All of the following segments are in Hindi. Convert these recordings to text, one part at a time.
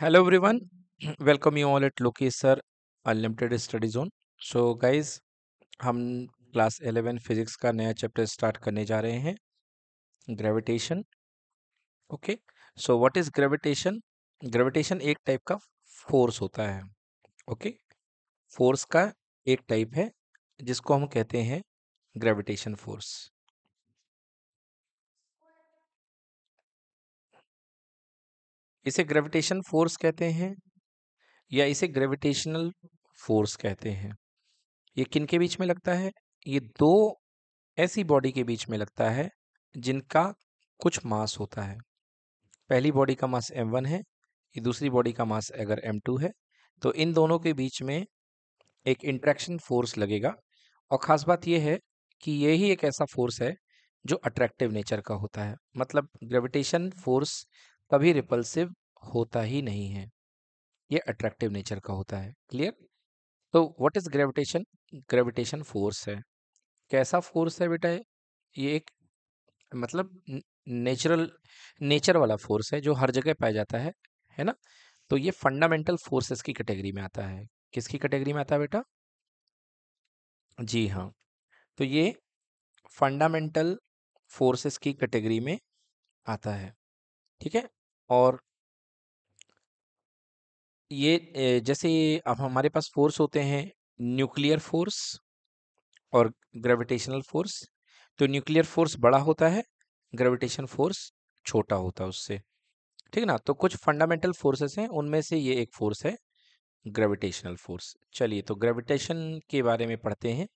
Hello everyone welcome you all at loki sir unlimited study zone so guys हम क्लास एलेवन फिजिक्स का नया चैप्टर स्टार्ट करने जा रहे हैं gravitation okay so what is gravitation gravitation एक टाइप का फोर्स होता है ओके okay? फोर्स का एक टाइप है जिसको हम कहते हैं ग्रेविटेशन फोर्स इसे ग्रेविटेशन फोर्स कहते हैं या इसे ग्रेविटेशनल फोर्स कहते हैं ये किन के बीच में लगता है ये दो ऐसी बॉडी के बीच में लगता है जिनका कुछ मास होता है पहली बॉडी का मास m1 है ये दूसरी बॉडी का मास अगर m2 है तो इन दोनों के बीच में एक इंट्रैक्शन फोर्स लगेगा और ख़ास बात यह है कि ये ही एक ऐसा फोर्स है जो अट्रैक्टिव नेचर का होता है मतलब ग्रेविटेशन फोर्स कभी रिपल्सिव होता ही नहीं है ये अट्रैक्टिव नेचर का होता है क्लियर तो what is gravitation gravitation force है कैसा फोर्स है बेटा ये एक मतलब नेचुरल नेचर वाला फोर्स है जो हर जगह पाया जाता है है ना तो ये फंडामेंटल फोर्सेस की कैटेगरी में आता है किसकी कैटेगरी में आता है बेटा जी हाँ तो ये फंडामेंटल फोर्सेस की कैटेगरी में आता है ठीक है और ये जैसे अब हमारे पास फोर्स होते हैं न्यूक्लियर फोर्स और ग्रेविटेशनल फोर्स तो न्यूक्लियर फोर्स बड़ा होता है ग्रेविटेशन फोर्स छोटा होता है उससे ठीक है ना तो कुछ फंडामेंटल फोर्सेस हैं उनमें से ये एक फोर्स है ग्रेविटेशनल फोर्स चलिए तो ग्रेविटेशन के बारे में पढ़ते हैं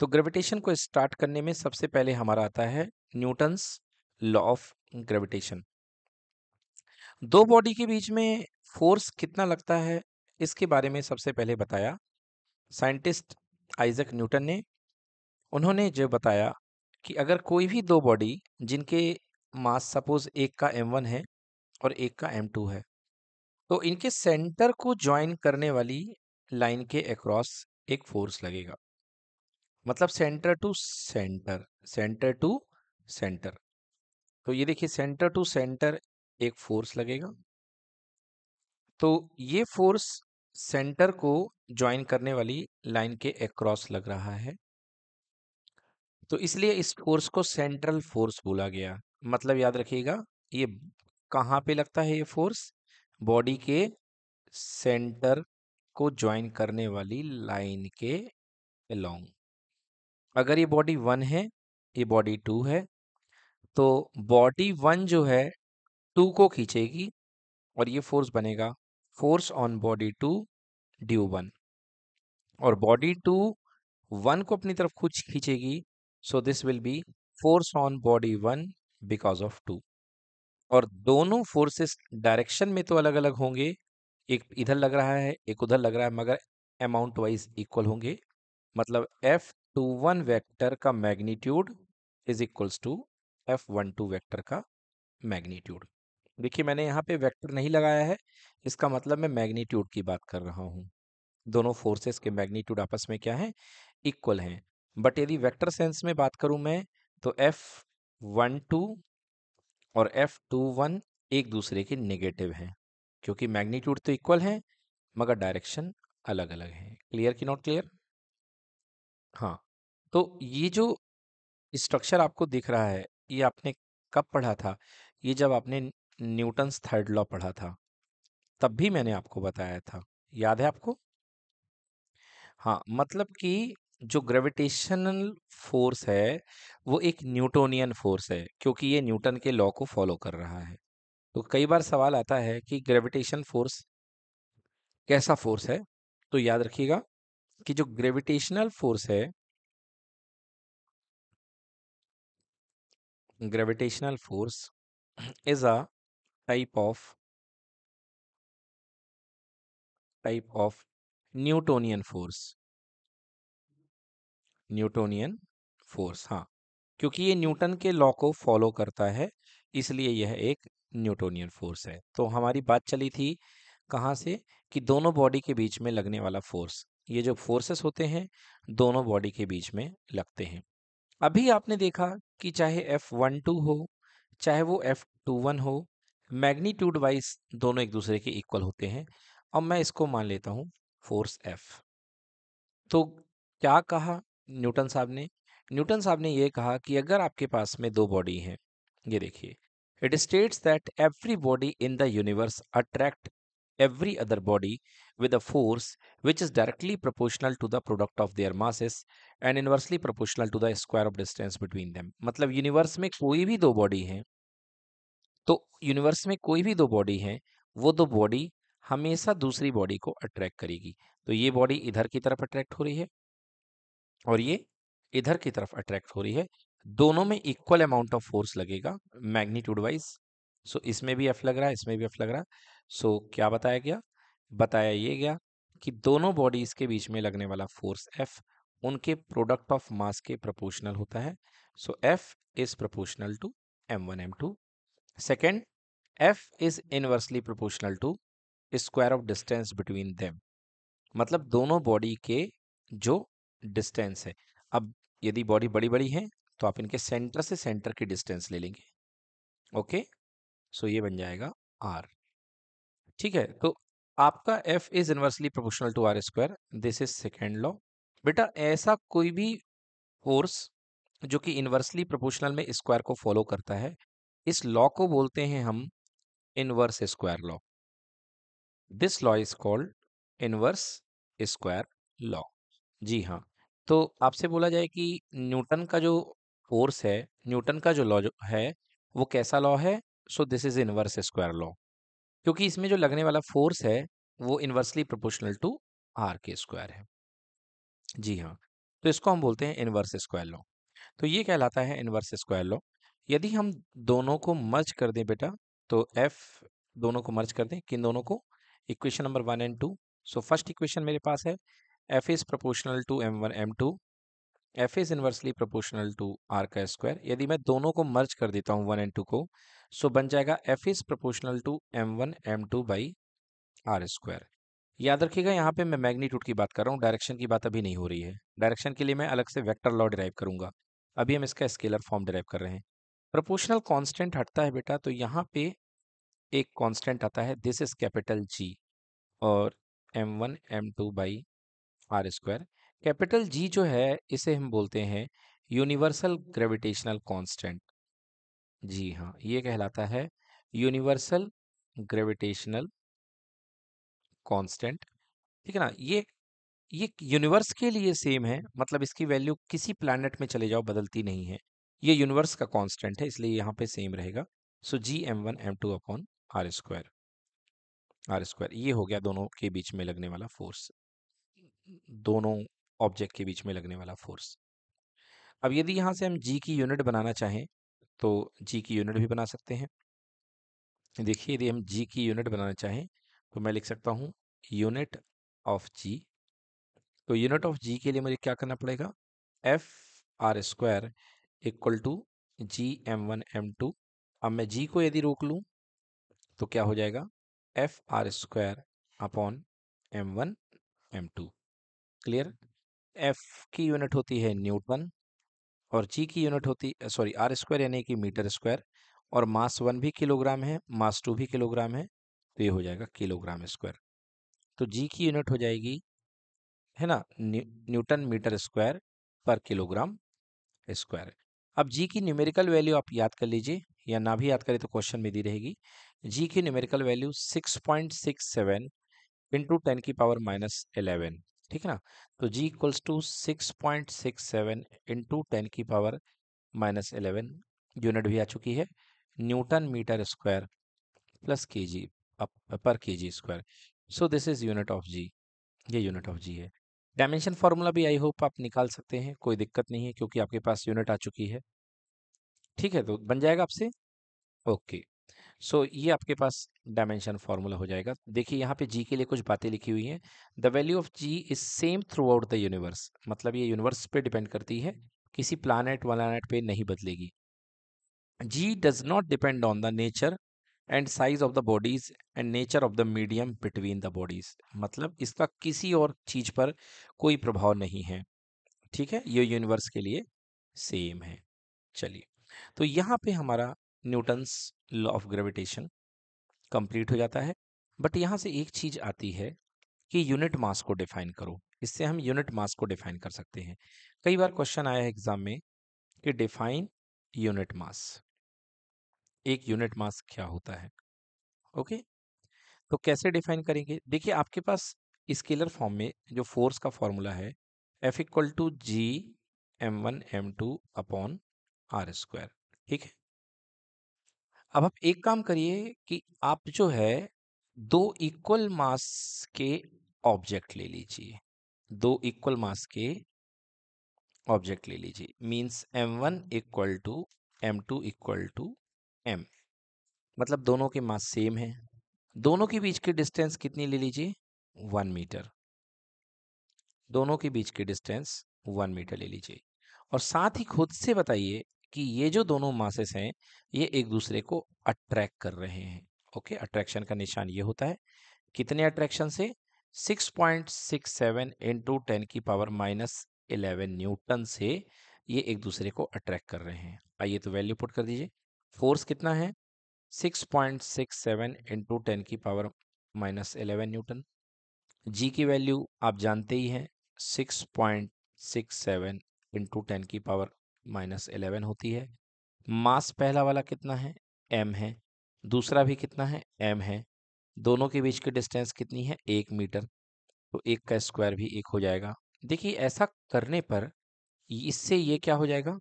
तो ग्रेविटेशन को स्टार्ट करने में सबसे पहले हमारा आता है न्यूटन्स लॉ ऑफ ग्रेविटेशन दो बॉडी के बीच में फोर्स कितना लगता है इसके बारे में सबसे पहले बताया साइंटिस्ट आइजक न्यूटन ने उन्होंने जो बताया कि अगर कोई भी दो बॉडी जिनके मास सपोज एक का एम वन है और एक का एम टू है तो इनके सेंटर को ज्वाइन करने वाली लाइन के अक्रॉस एक फोर्स लगेगा मतलब centre to centre centre to centre तो ये देखिए सेंटर टू सेंटर एक फोर्स लगेगा तो ये फोर्स सेंटर को ज्वाइन करने वाली लाइन के अक्रॉस लग रहा है तो इसलिए इस फोर्स को सेंट्रल फोर्स बोला गया मतलब याद रखिएगा ये कहाँ पे लगता है ये फोर्स बॉडी के सेंटर को ज्वाइन करने वाली लाइन के अलोंग अगर ये बॉडी वन है ये बॉडी टू है तो बॉडी वन जो है टू को खींचेगी और ये फोर्स बनेगा force on body two due one और बॉडी टू वन को अपनी तरफ कुछ खींचेगी so this will be force on body one because of two और दोनों फोर्सेस डायरेक्शन में तो अलग अलग होंगे एक इधर लग रहा है एक उधर लग रहा है मगर अमाउंट वाइज इक्वल होंगे मतलब एफ टू वन वैक्टर का magnitude is equals to F one two vector का मैग्नीट्यूड देखिए मैंने यहाँ पे वेक्टर नहीं लगाया है इसका मतलब मैं मैग्नीट्यूड की बात कर रहा हूँ दोनों फोर्सेस के मैग्नीट्यूड आपस में क्या हैं इक्वल हैं बट यदि वेक्टर सेंस में बात करूँ मैं तो एफ वन टू और एफ टू वन एक दूसरे के नेगेटिव हैं क्योंकि मैग्नीट्यूड तो इक्वल हैं मगर डायरेक्शन अलग अलग हैं क्लियर की नॉट क्लियर हाँ तो ये जो स्ट्रक्चर आपको दिख रहा है ये आपने कब पढ़ा था ये जब आपने न्यूटन्स थर्ड लॉ पढ़ा था तब भी मैंने आपको बताया था याद है आपको हाँ मतलब कि जो ग्रेविटेशनल फोर्स है वो एक न्यूटोनियन फोर्स है क्योंकि ये न्यूटन के लॉ को फॉलो कर रहा है तो कई बार सवाल आता है कि ग्रेविटेशन फोर्स कैसा फोर्स है तो याद रखिएगा कि जो ग्रेविटेशनल फोर्स है gravitational force is a type of type of Newtonian force Newtonian force हाँ क्योंकि ये न्यूटन के लॉ को फॉलो करता है इसलिए यह एक न्यूटोनियन फोर्स है तो हमारी बात चली थी कहाँ से कि दोनों बॉडी के बीच में लगने वाला फोर्स ये जो फोर्सेस होते हैं दोनों बॉडी के बीच में लगते हैं अभी आपने देखा कि चाहे एफ वन टू हो चाहे वो एफ टू वन हो मैग्नीट्यूड वाइज दोनों एक दूसरे के इक्वल होते हैं अब मैं इसको मान लेता हूँ फोर्स एफ तो क्या कहा न्यूटन साहब ने न्यूटन साहब ने यह कहा कि अगर आपके पास में दो बॉडी हैं ये देखिए it states that every body in the universe attract every other body with a force which is directly proportional to the product of their masses and inversely proportional to the square of distance between them मतलब यूनिवर्स में कोई भी दो बॉडी हैं तो यूनिवर्स में कोई भी दो बॉडी है वो दो बॉडी हमेशा दूसरी बॉडी को अट्रैक्ट करेगी तो ये बॉडी इधर की तरफ अट्रैक्ट हो रही है और ये इधर की तरफ अट्रैक्ट हो रही है दोनों में इक्वल अमाउंट ऑफ फोर्स लगेगा मैग्नीट्यूड वाइज सो इसमें भी एफ लग रहा है इसमें भी एफ लग रहा है सो क्या बताया गया बताया ये गया कि दोनों बॉडीज के बीच में लगने वाला फोर्स एफ उनके प्रोडक्ट ऑफ मास के प्रोपोर्शनल होता है so F is proportional to M one M two Second, f is inversely proportional to square of distance between them. मतलब दोनों बॉडी के जो डिस्टेंस है अब यदि बॉडी बड़ी बड़ी है तो आप इनके सेंटर से सेंटर की डिस्टेंस ले लेंगे ओके सो ये बन जाएगा आर ठीक है तो आपका F is inversely proportional to R square this is second law बेटा ऐसा कोई भी फोर्स जो कि इनवर्सली प्रोपोर्शनल में स्क्वायर को फॉलो करता है इस लॉ को बोलते हैं हम inverse square law this law is called inverse square law जी हाँ तो आपसे बोला जाए कि न्यूटन का जो फोर्स है न्यूटन का जो लॉ है वो कैसा लॉ है so this is inverse square law क्योंकि इसमें जो लगने वाला फोर्स है वो इनवर्सली प्रोपोर्शनल टू आर के स्क्वायर है जी हाँ तो इसको हम बोलते हैं इनवर्स स्क्वायर लॉ तो ये कहलाता है इनवर्स स्क्वायर लॉ यदि हम दोनों को मर्ज कर दें बेटा तो f दोनों को मर्ज कर दें किन दोनों को equation number one and two so first equation मेरे पास है F is proportional to M one M two F is inversely proportional to R का स्क्वायर यदि मैं दोनों को मर्ज कर देता हूँ वन एंड टू को सो बन जाएगा F is proportional to M one M two by R square याद रखिएगा यहाँ पे मैं मैग्नीट्यूड की बात कर रहा हूँ डायरेक्शन की बात अभी नहीं हो रही है डायरेक्शन के लिए मैं अलग से वैक्टर लॉ डिराइव करूँगा अभी हम इसका स्केलर फॉर्म डिराइव कर रहे हैं प्रोपोर्शनल कांस्टेंट हटता है बेटा तो यहाँ पे एक कांस्टेंट आता है दिस इज कैपिटल जी और M one M two by R square capital G जो है इसे हम बोलते हैं यूनिवर्सल ग्रेविटेशनल कांस्टेंट जी हाँ ये कहलाता है यूनिवर्सल ग्रेविटेशनल कांस्टेंट ठीक है ना ये ये यूनिवर्स के लिए सेम है मतलब इसकी वैल्यू किसी प्लानट में चले जाओ बदलती नहीं है ये यूनिवर्स का कांस्टेंट है इसलिए यहाँ पे सेम रहेगा so G M one M two upon R square R square ये हो गया दोनों के बीच में लगने वाला फोर्स दोनों ऑब्जेक्ट के बीच में लगने वाला फोर्स अब यदि यहाँ से हम जी की यूनिट बनाना चाहें तो जी की यूनिट भी बना सकते हैं देखिए यदि हम जी की यूनिट बनाना चाहें तो मैं लिख सकता हूँ यूनिट ऑफ जी तो यूनिट ऑफ जी के लिए मुझे क्या करना पड़ेगा F R square equal to G M one M two अब मैं जी को यदि रोक लूँ तो क्या हो जाएगा F R square upon M one M two clear F की यूनिट होती है न्यूटन और जी की यूनिट होती सॉरी आर स्क्वायर यानी कि मीटर स्क्वायर और मास वन भी किलोग्राम है मास टू भी किलोग्राम है तो ये हो जाएगा किलोग्राम स्क्वायर तो जी की यूनिट हो जाएगी है ना न्यूटन मीटर स्क्वायर पर किलोग्राम स्क्वायर अब जी की न्यूमेरिकल वैल्यू आप याद कर लीजिए या ना भी याद करें तो क्वेश्चन में दी रहेगी जी की numerical value 6.67 point six seven into ten की पावर माइनस एलेवन ठीक है ना तो G equals to six point six seven into ten की पावर माइनस एलेवन यूनिट भी आ चुकी है न्यूटन मीटर स्क्वायर प्लस के जी पर K G square so this is unit of G ये यूनिट ऑफ जी है डायमेंशन फार्मूला भी आई होप आप निकाल सकते हैं कोई दिक्कत नहीं है क्योंकि आपके पास यूनिट आ चुकी है ठीक है तो बन जाएगा आपसे ओके सो so, ये आपके पास डायमेंशन फार्मूला हो जाएगा देखिए यहाँ पे जी के लिए कुछ बातें लिखी हुई हैं the value of G is same throughout the universe मतलब ये यूनिवर्स पे डिपेंड करती है किसी प्लानट वालानट पे नहीं बदलेगी G does not depend on the nature and size of the bodies and nature of the medium between the bodies मतलब इसका किसी और चीज पर कोई प्रभाव नहीं है ठीक है ये यूनिवर्स के लिए सेम है चलिए तो यहाँ पे हमारा Newton's law of gravitation complete हो जाता है बट यहाँ से एक चीज आती है कि यूनिट मास को डिफाइन करो इससे हम यूनिट मास को डिफाइन कर सकते हैं कई बार क्वेश्चन आया है एग्जाम में कि डिफाइन यूनिट मास एक यूनिट मास क्या होता है ओके तो कैसे डिफाइन करेंगे देखिए आपके पास स्केलर फॉर्म में जो फोर्स का फॉर्मूला है F equal to G M one M two upon R square ठीक है अब आप एक काम करिए कि आप जो है दो इक्वल मास के ऑब्जेक्ट ले लीजिए दो इक्वल मास के ऑब्जेक्ट ले लीजिए means M one equal to M two equal to M मतलब दोनों के मास सेम है दोनों के बीच की डिस्टेंस कितनी ले लीजिए वन मीटर दोनों के बीच की डिस्टेंस वन मीटर ले लीजिए और साथ ही खुद से बताइए कि ये जो दोनों मासेस हैं ये एक दूसरे को अट्रैक्ट कर रहे हैं ओके अट्रैक्शन का निशान ये होता है कितने अट्रैक्शन से 6.67 point six seven into ten की पावर माइनस इलेवन न्यूटन से ये एक दूसरे को अट्रैक्ट कर रहे हैं आइए तो वैल्यू पुट कर दीजिए फोर्स कितना है 6.67 point six seven into ten की power minus eleven newton G की वैल्यू आप जानते ही हैं 6.67 point six seven into ten की पावर माइनस एलेवन होती है मास पहला वाला कितना है एम है दूसरा भी कितना है एम है दोनों के बीच की डिस्टेंस कितनी है एक मीटर तो एक का स्क्वायर भी एक हो जाएगा देखिए ऐसा करने पर इससे ये क्या हो जाएगा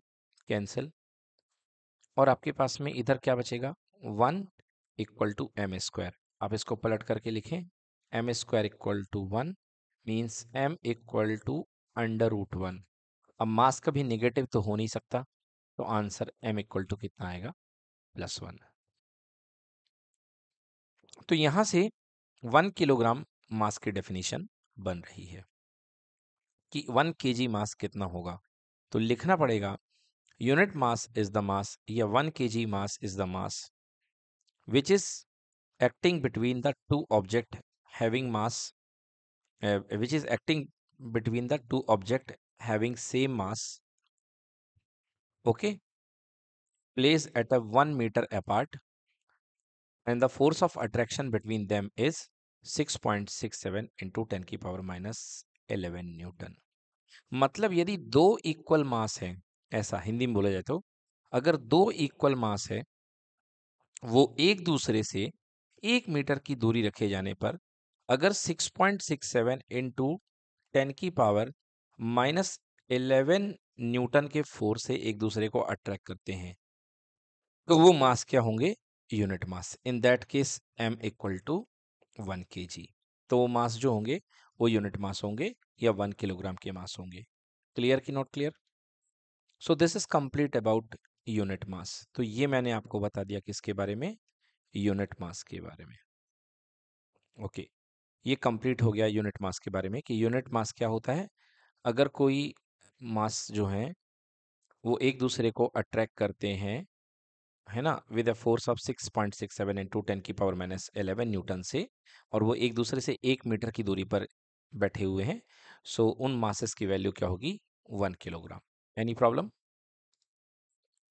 कैंसिल और आपके पास में इधर क्या बचेगा one equal to M square आप इसको पलट करके लिखें M square equal to one means M equal to under root one अब मास कभी निगेटिव तो हो नहीं सकता तो आंसर एम इक्वल टू कितना आएगा प्लस वन तो यहां से वन किलोग्राम मास की डेफिनेशन बन रही है कि वन के मास कितना होगा तो लिखना पड़ेगा unit mass is the mass here 1 kg mass is the mass which is acting between the two object having mass uh, which is acting between the two object having same mass okay place at a 1 meter apart and the force of attraction between them is 6.67 into 10 की पावर माइनस 11 न्यूटन मतलब यदि दो इक्वल मास हैं ऐसा हिंदी में बोला जाए तो अगर दो इक्वल मास है वो एक दूसरे से एक मीटर की दूरी रखे जाने पर अगर 6.67 point six seven to ten की पावर माइनस एलेवन न्यूटन के फोर्स से एक दूसरे को अट्रैक्ट करते हैं तो वो मास क्या होंगे unit mass in that case M equal to one K G तो वो मास जो होंगे वो यूनिट मास होंगे या वन किलोग्राम के मास होंगे क्लियर की not clear so this is complete about unit mass तो ये मैंने आपको बता दिया किसके बारे में यूनिट मास के बारे में ओके okay. ये कंप्लीट हो गया यूनिट मास के बारे में कि यूनिट मास क्या होता है अगर कोई मास जो है वो एक दूसरे को अट्रैक्ट करते हैं है ना with a force of six point six seven into ten की पावर माइनस एलेवन न्यूटन से और वो एक दूसरे से एक मीटर की दूरी पर बैठे हुए हैं सो उन मासेस की वैल्यू क्या होगी one kilogram Any problem?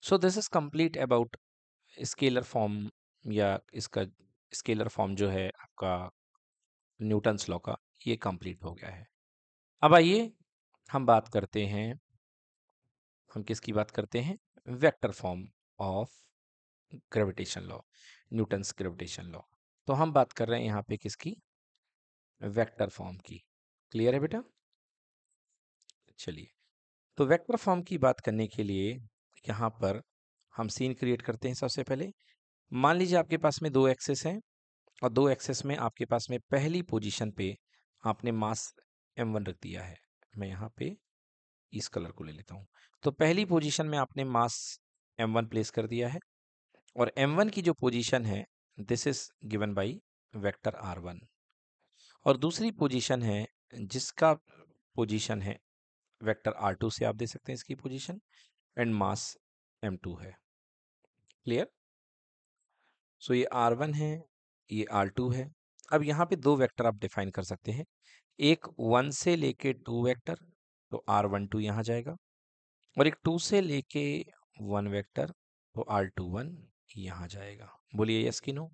So this is complete about scalar form या इसका स्केलर फॉर्म जो है आपका न्यूटन्स लॉ का ये कंप्लीट हो गया है अब आइए हम बात करते हैं हम किसकी बात करते हैं vector form of gravitation law Newton's gravitation law तो हम बात कर रहे हैं यहाँ पे किसकी वेक्टर फॉर्म की क्लियर है बेटा चलिए तो वेक्टर फॉर्म की बात करने के लिए यहाँ पर हम सीन क्रिएट करते हैं सबसे पहले मान लीजिए आपके पास में दो एक्सेस हैं और दो एक्सेस में आपके पास में पहली पोजीशन पे आपने मास एम वन रख दिया है मैं यहाँ पे इस कलर को ले लेता हूँ तो पहली पोजीशन में आपने मास एम वन प्लेस कर दिया है और एम वन की जो पोजीशन है this is given by vector R one और दूसरी पोजीशन है जिसका पोजीशन है वेक्टर आर टू से आप दे सकते हैं इसकी position and mass M two है क्लियर सो so ये आर वन है ये आर टू है अब यहाँ पे दो वेक्टर आप डिफाइन कर सकते हैं एक वन से लेके टू वेक्टर तो आर वन टू यहाँ जाएगा और एक टू से लेके वन वेक्टर तो आर टू वन यहाँ जाएगा बोलिए यस की नो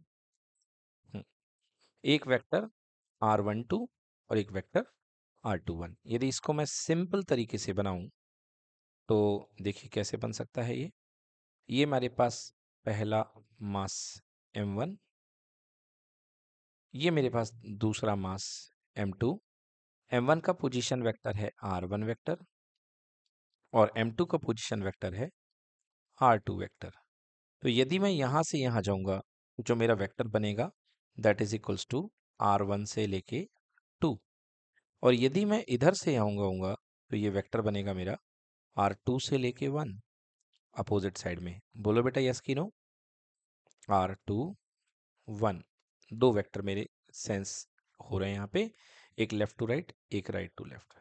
एक वेक्टर आर वन टू और एक वेक्टर आर टू वन यदि इसको मैं सिंपल तरीके से बनाऊं तो देखिए कैसे बन सकता है ये ये हमारे पास पहला मास एम वन ये मेरे पास दूसरा mass M two M one का पोजीशन वेक्टर है आर वन वेक्टर और एम टू का पोजीशन वेक्टर है आर टू वैक्टर तो यदि मैं यहाँ से यहाँ जाऊँगा जो मेरा वेक्टर बनेगा that is equals to R one से लेके और यदि मैं इधर से आऊँगाऊँगा तो ये वेक्टर बनेगा मेरा आर टू से लेके वन अपोजिट साइड में बोलो बेटा यस की नो आर टू वन दो वेक्टर मेरे सेंस हो रहे हैं यहाँ पे एक लेफ्ट टू राइट एक राइट टू लेफ्ट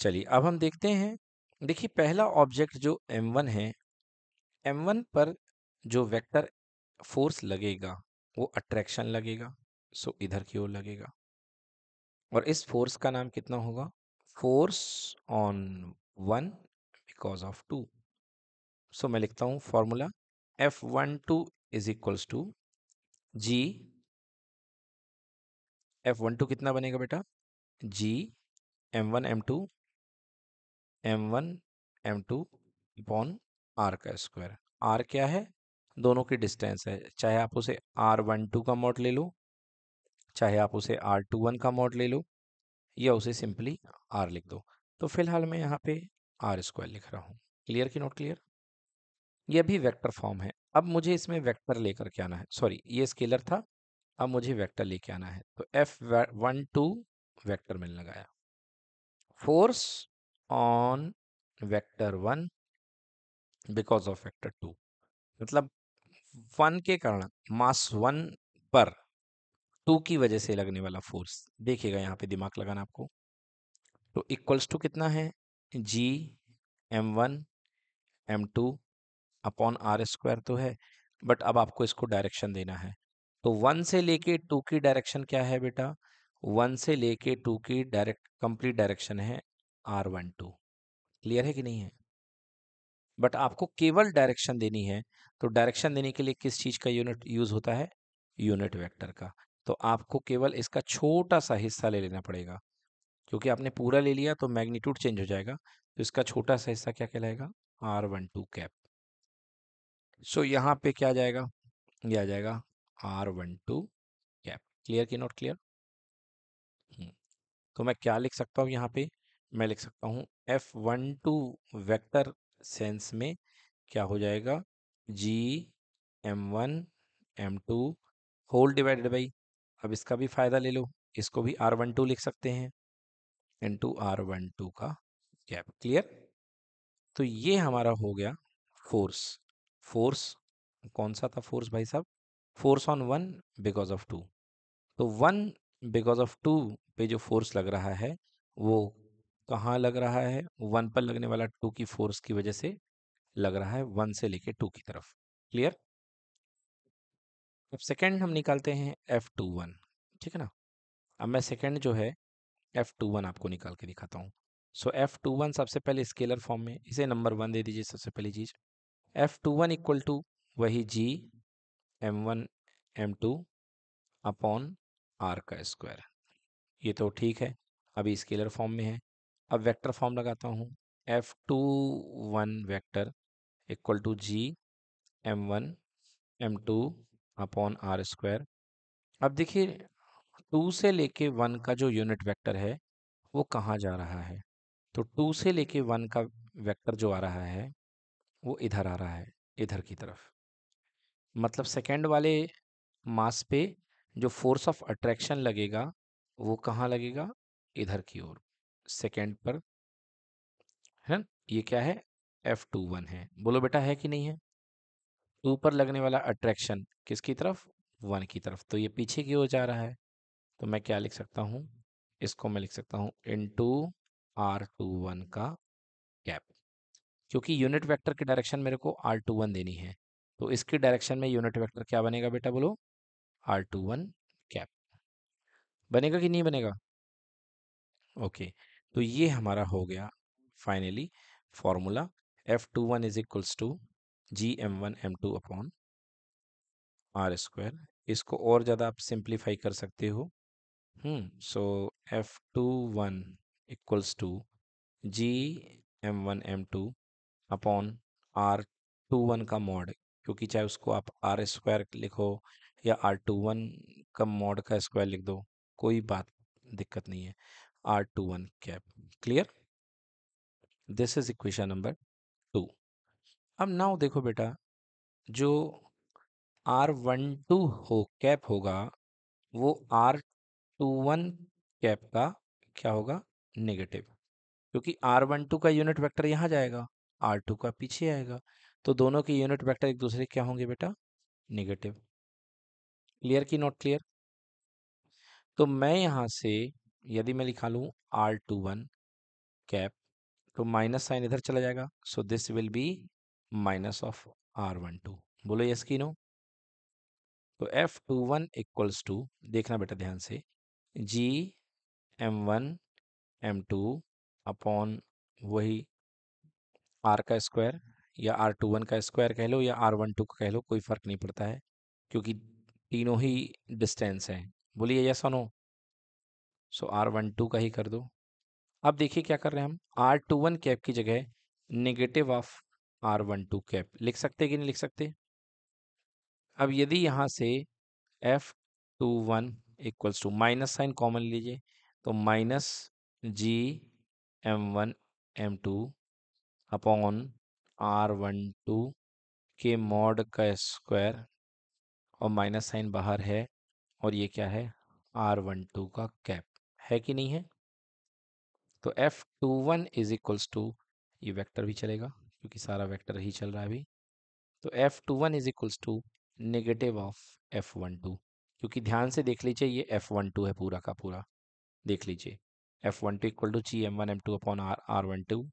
चलिए अब हम देखते हैं देखिए पहला ऑब्जेक्ट जो m1 है m1 पर जो वेक्टर फोर्स लगेगा वो अट्रैक्शन लगेगा सो इधर की ओर लगेगा और इस फोर्स का नाम कितना होगा force on one because of two so मैं लिखता हूँ formula F one two is equals to G F one two कितना बनेगा बेटा G M one M two M one M two upon R का स्क्वायर आर क्या है दोनों की डिस्टेंस है चाहे आप उसे आर वन टू का मॉड ले लो चाहे आप उसे आर टू वन का मॉड ले लो या उसे सिंपली आर लिख दो तो फिलहाल मैं यहाँ पे आर स्क्वायर लिख रहा हूँ क्लियर की नोट क्लियर यह भी वेक्टर फॉर्म है अब मुझे इसमें वेक्टर लेकर के आना है सॉरी ये स्केलर था अब मुझे वेक्टर लेके आना है तो एफ वन टू वेक्टर मैंने लगाया force on vector one because of vector two मतलब वन के कारण मास वन पर टू की वजह से लगने वाला फोर्स देखिएगा यहाँ पे दिमाग लगाना आपको तो इक्वल्स टू कितना है G M one M two upon R square तो है बट अब आपको इसको डायरेक्शन देना है तो वन से लेके टू की डायरेक्शन क्या है बेटा वन से लेके टू की डायरेक्ट कंप्लीट डायरेक्शन है आर वन टू क्लियर है कि नहीं है बट आपको केवल डायरेक्शन देनी है तो डायरेक्शन देने के लिए किस चीज़ का यूनिट यूज़ होता है यूनिट वेक्टर का तो आपको केवल इसका छोटा सा हिस्सा ले लेना पड़ेगा क्योंकि आपने पूरा ले लिया तो मैग्नीट्यूड चेंज हो जाएगा तो इसका छोटा सा हिस्सा क्या कहलाएगा R one two cap so यहाँ पे क्या जाएगा ये आ जाएगा R one two cap clear की नॉट क्लियर तो मैं क्या लिख सकता हूँ यहाँ पे मैं लिख सकता हूँ F one two vector sense में क्या हो जाएगा G M one M two whole divided by अब इसका भी फायदा ले लो इसको भी आर वन टू लिख सकते हैं टू आर वन टू का गैप क्लियर तो ये हमारा हो गया फोर्स फोर्स कौन सा था फोर्स भाई साहब force on one because of two तो वन बिकॉज ऑफ टू पे जो फोर्स लग रहा है वो कहाँ लग रहा है वन पर लगने वाला टू की फोर्स की वजह से लग रहा है वन से लेके टू की तरफ क्लियर अब सेकेंड हम निकालते हैं एफ टू वन ठीक है ना अब मैं सेकेंड जो है एफ टू वन आपको निकाल के दिखाता हूँ सो एफ टू वन सबसे पहले स्केलर फॉर्म में इसे नंबर वन दे दीजिए सबसे पहली चीज़ F two one equal to वही G M one M two upon R का स्क्वायर ये तो ठीक है अभी स्केलर फॉर्म में है अब वेक्टर फॉर्म लगाता हूँ F two one vector equal to G M one M two upon R square अब देखिए टू से लेके वन का जो यूनिट वेक्टर है वो कहाँ जा रहा है तो टू से लेके वन का वेक्टर जो आ रहा है वो इधर आ रहा है इधर की तरफ मतलब सेकेंड वाले मास पे जो फोर्स ऑफ अट्रैक्शन लगेगा वो कहाँ लगेगा इधर की ओर सेकेंड पर है ये क्या है एफ टू वन है बोलो बेटा है कि नहीं है ऊपर लगने वाला अट्रैक्शन किसकी तरफ वन की तरफ तो ये पीछे की ओर जा रहा है तो मैं क्या लिख सकता हूँ इसको मैं लिख सकता हूँ into R two one का गैप क्योंकि यूनिट वेक्टर की डायरेक्शन मेरे को आर टू वन देनी है तो इसकी डायरेक्शन में यूनिट वेक्टर क्या बनेगा बेटा बोलो आर टू वन कैप बनेगा कि नहीं बनेगा ओके तो ये हमारा हो गया finally formula F two one is equals to G M one M two upon R square इसको और ज़्यादा आप सिंप्लीफाई कर सकते हो so F two one equals to G M one M two upon R two one का मॉड क्योंकि चाहे उसको आप आर स्क्वायर लिखो या आर टू वन का मॉड का स्क्वायर लिख दो कोई बात दिक्कत नहीं है R two one cap clear this is equation number अब नाउ देखो बेटा जो आर वन टू हो कैप होगा वो आर टू वन कैप का क्या होगा नेगेटिव क्योंकि आर वन टू का यूनिट वेक्टर यहाँ जाएगा आर टू का पीछे आएगा तो दोनों के यूनिट वेक्टर एक दूसरे क्या होंगे बेटा नेगेटिव क्लियर की नॉट क्लियर तो मैं यहाँ से यदि मैं लिखा लूँ आर टू वन कैप तो माइनस साइन इधर चला जाएगा so this will be minus of R one two बोलो यस की नो तो F two one equals to देखना बेटा ध्यान से G M one M two upon वही आर का स्क्वायर या आर टू वन का स्क्वायर कह लो या आर वन टू का कह लो कोई फ़र्क नहीं पड़ता है क्योंकि तीनों ही डिस्टेंस हैं बोलिए यस और no so R one two का ही कर दो अब देखिए क्या कर रहे हैं हम आर टू वन कैप की जगह negative of R one two cap लिख सकते कि नहीं लिख सकते अब यदि यहाँ से F two one equals to minus sign common लीजिए तो minus G M one M two upon R one two के मॉड का स्क्वायर और माइनस साइन बाहर है और ये क्या है आर वन टू का कैप है कि नहीं है तो F two one is equals to ये वेक्टर भी चलेगा क्योंकि सारा वेक्टर ही चल रहा है अभी तो F two one is equals to negative of F one two क्योंकि ध्यान से देख लीजिए ये एफ वन टू है पूरा का पूरा देख लीजिए F one two equal to G M one M two upon R R one two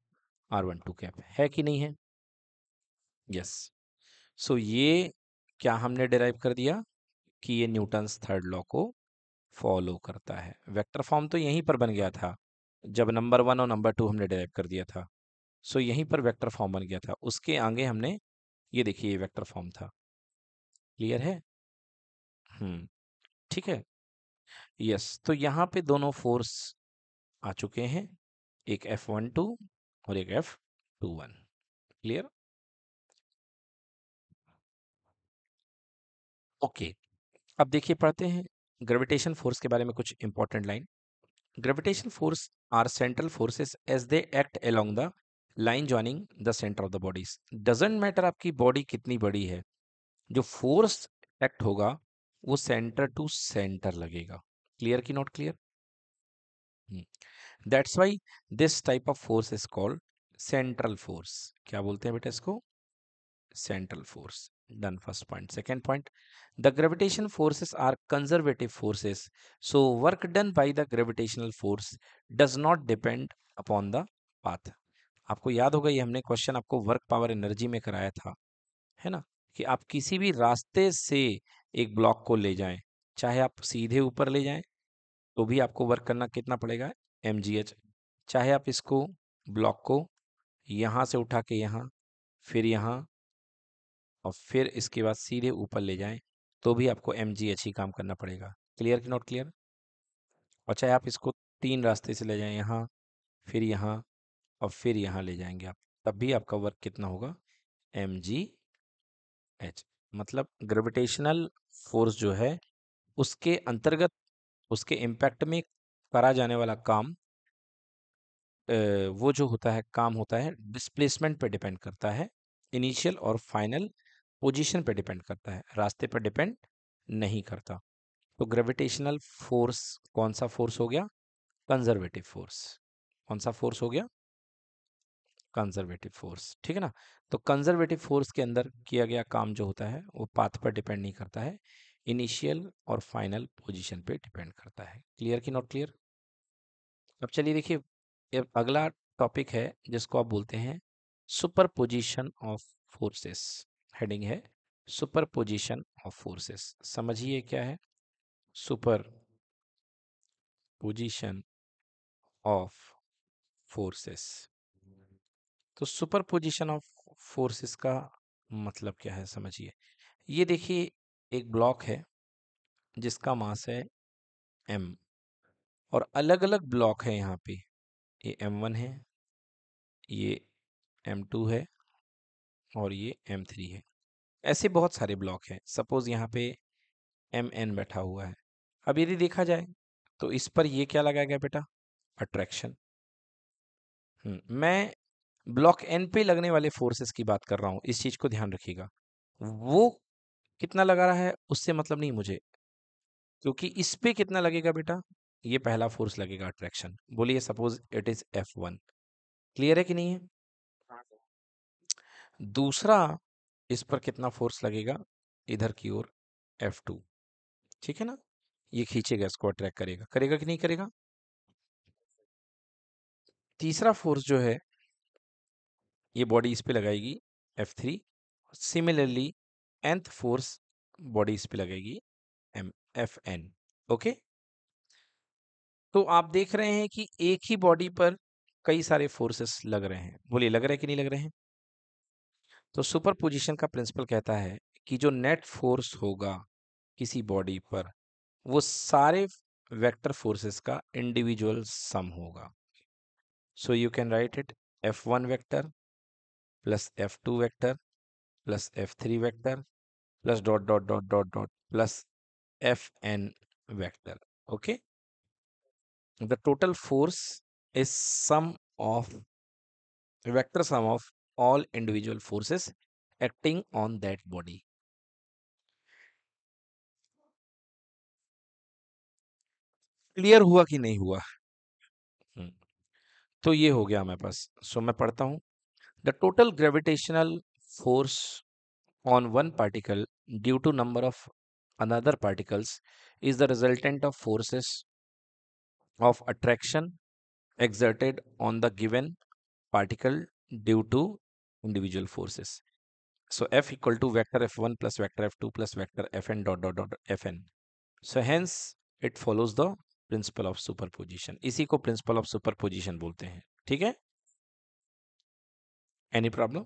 R one two cap है कि नहीं है यस yes. सो so ये क्या हमने डिराइव कर दिया कि ये न्यूटन्स थर्ड लॉ को फॉलो करता है वेक्टर फॉर्म तो यहीं पर बन गया था जब नंबर वन और नंबर टू हमने डिराइव कर दिया था सो यहीं पर वेक्टर फॉर्म बन गया था उसके आगे हमने ये देखिए ये वेक्टर फॉर्म था क्लियर है हम्म ठीक है यस तो यहाँ पे दोनों फोर्स आ चुके हैं एक एफ वन टू और एक F two one clear okay अब देखिए पढ़ते हैं ग्रेविटेशन फोर्स के बारे में कुछ important line gravitation force are central forces as they act along the line joining the centre of the bodies doesn't matter आपकी बॉडी कितनी बड़ी है जो फोर्स एक्ट होगा वो सेंटर टू सेंटर लगेगा क्लियर की not clear hmm, that's why this type of force is called central force क्या बोलते हैं बेटा इसको central force done first point second point the gravitation forces are conservative forces so work done by the gravitational force does not depend upon the path आपको याद होगा ये हमने क्वेश्चन आपको वर्क पावर एनर्जी में कराया था है ना कि आप किसी भी रास्ते से एक ब्लॉक को ले जाएं चाहे आप सीधे ऊपर ले जाएं तो भी आपको वर्क करना कितना पड़ेगा एम चाहे आप इसको ब्लॉक को यहाँ से उठा के यहाँ फिर यहाँ और फिर इसके बाद सीधे ऊपर ले जाएं तो भी आपको एम ही काम करना पड़ेगा क्लियर की नॉट क्लियर और चाहे आप इसको तीन रास्ते से ले जाएं यहाँ फिर यहाँ और फिर यहाँ ले जाएंगे आप तब भी आपका वर्क कितना होगा एम जी एच मतलब ग्रेविटेशनल फोर्स जो है उसके अंतर्गत उसके इम्पैक्ट में करा जाने वाला काम वो जो होता है काम होता है डिस्प्लेसमेंट पे डिपेंड करता है इनिशियल और फाइनल पोजीशन पे डिपेंड करता है रास्ते पर डिपेंड नहीं करता तो ग्रेविटेशनल फोर्स कौन सा फोर्स हो गया कंजर्वेटिव फोर्स कौन सा फोर्स हो गया कंजर्वेटिव फोर्स ठीक है ना तो कंजर्वेटिव फोर्स के अंदर किया गया काम जो होता है वो पाथ पर डिपेंड नहीं करता है इनिशियल और फाइनल पोजीशन पे डिपेंड करता है क्लियर की नॉट क्लियर अब चलिए देखिए अगला टॉपिक है जिसको आप बोलते हैं superposition of forces heading है सुपर पोजिशन ऑफ फोर्सेस समझिए क्या है सुपर पोजिशन ऑफ फोर्सेस तो सुपर पोजिशन ऑफ फोर्सेस का मतलब क्या है समझिए ये देखिए एक ब्लॉक है जिसका मास है एम और अलग अलग ब्लॉक है यहाँ पे ये एम वन है ये एम टू है और ये एम थ्री है ऐसे बहुत सारे ब्लॉक हैं सपोज यहाँ पे एम एन बैठा हुआ है अब यदि देखा जाए तो इस पर ये क्या लगाया गया बेटा अट्रैक्शन मैं ब्लॉक एन पे लगने वाले फोर्सेस की बात कर रहा हूँ इस चीज़ को ध्यान रखिएगा वो कितना लगा रहा है उससे मतलब नहीं मुझे क्योंकि इस पे कितना लगेगा बेटा ये पहला फोर्स लगेगा अट्रैक्शन बोलिए suppose it is F one clear है कि नहीं है हाँ दूसरा इस पर कितना फोर्स लगेगा इधर की ओर एफ टू ठीक है ना ये खींचेगा इसको अट्रैक्ट करेगा करेगा कि नहीं करेगा तीसरा फोर्स जो है ये बॉडी इस पे लगाएगी F three similarly nth force body इस पे लगेगी एम एफ एन ओके तो आप देख रहे हैं कि एक ही बॉडी पर कई सारे फोर्सेस लग रहे हैं बोलिए लग रहे हैं कि नहीं लग रहे हैं तो सुपर पोजिशन का प्रिंसिपल कहता है कि जो नेट फोर्स होगा किसी बॉडी पर वो सारे वेक्टर फोर्सेस का इंडिविजुअल सम होगा so you can write it F one vector plus F two vector plus F three vector plus dot dot dot dot dot plus F N vector okay the total force is sum of vector sum of all individual forces acting on that body clear हुआ कि नहीं हुआ हम्म। तो ये हो गया हमारे पास सो मैं पढ़ता हूं The total gravitational force on one particle due to number of another particles is the resultant of forces of attraction exerted on the given particle due to individual forces. So F equal to vector F1 plus vector F2 plus vector Fn dot dot dot Fn. So hence it follows the principle of superposition. इसी को principle of superposition बोलते हैं ठीक है Any problem?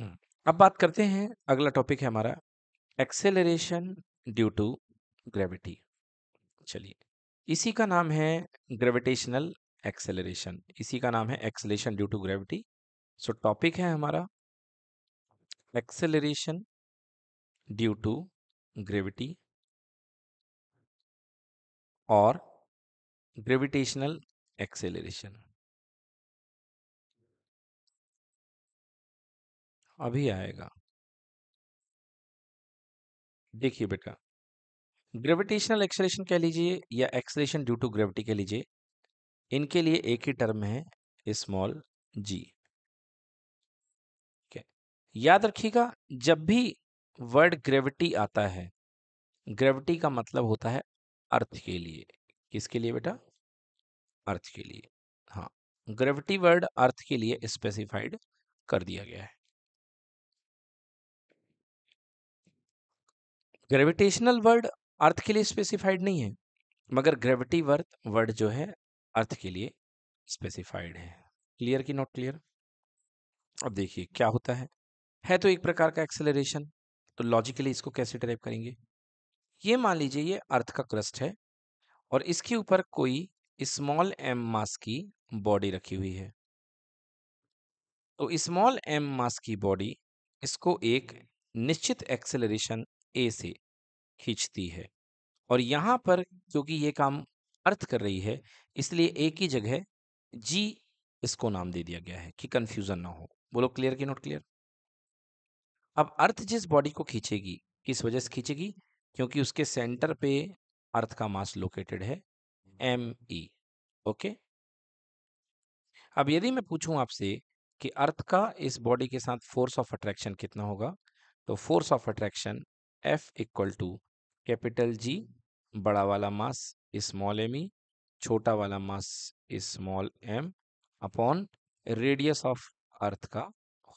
Hmm. अब बात करते हैं अगला टॉपिक है हमारा एक्सेलरेशन ड्यू टू ग्रेविटी चलिए इसी का नाम है ग्रेविटेशनल एक्सेलरेशन इसी का नाम है acceleration due to gravity so topic है हमारा एक्सेलरेशन ड्यू टू ग्रेविटी और ग्रेविटेशनल एक्सेलरेशन अभी आएगा देखिए बेटा ग्रेविटेशनल एक्सेलेशन कह लीजिए या एक्सेलेशन ड्यू टू ग्रेविटी कह लीजिए इनके लिए एक ही टर्म है स्मॉल जी याद रखिएगा जब भी वर्ड ग्रेविटी आता है ग्रेविटी का मतलब होता है अर्थ के लिए किसके लिए बेटा अर्थ के लिए हाँ ग्रेविटी वर्ड अर्थ के लिए स्पेसिफाइड कर दिया गया है ग्रेविटेशनल वर्ड अर्थ के लिए स्पेसिफाइड नहीं है मगर ग्रेविटी वर्थ वर्ड जो है अर्थ के लिए स्पेसिफाइड है क्लियर की नॉट क्लियर अब देखिए क्या होता है है तो एक प्रकार का एक्सेलरेशन तो लॉजिकली इसको कैसे ड्राइव करेंगे ये मान लीजिए ये अर्थ का क्रस्ट है और इसके ऊपर कोई स्मॉल एम मास की बॉडी रखी हुई है तो स्मॉल एम मास की बॉडी इसको एक निश्चित एक्सेलरेशन ए से खींचती है और यहाँ पर क्योंकि ये काम अर्थ कर रही है इसलिए ए की जगह जी इसको नाम दे दिया गया है कि कन्फ्यूजन ना हो बोलो क्लियर की नॉट क्लियर अब अर्थ जिस बॉडी को खींचेगी किस वजह से खींचेगी क्योंकि उसके सेंटर पे अर्थ का मास लोकेटेड है एम ई e, ओके अब यदि मैं पूछूं आपसे कि अर्थ का इस बॉडी के साथ फोर्स ऑफ अट्रैक्शन कितना होगा तो force of attraction F equal to capital G बड़ा वाला mass small M E e, छोटा वाला mass small M upon radius of earth का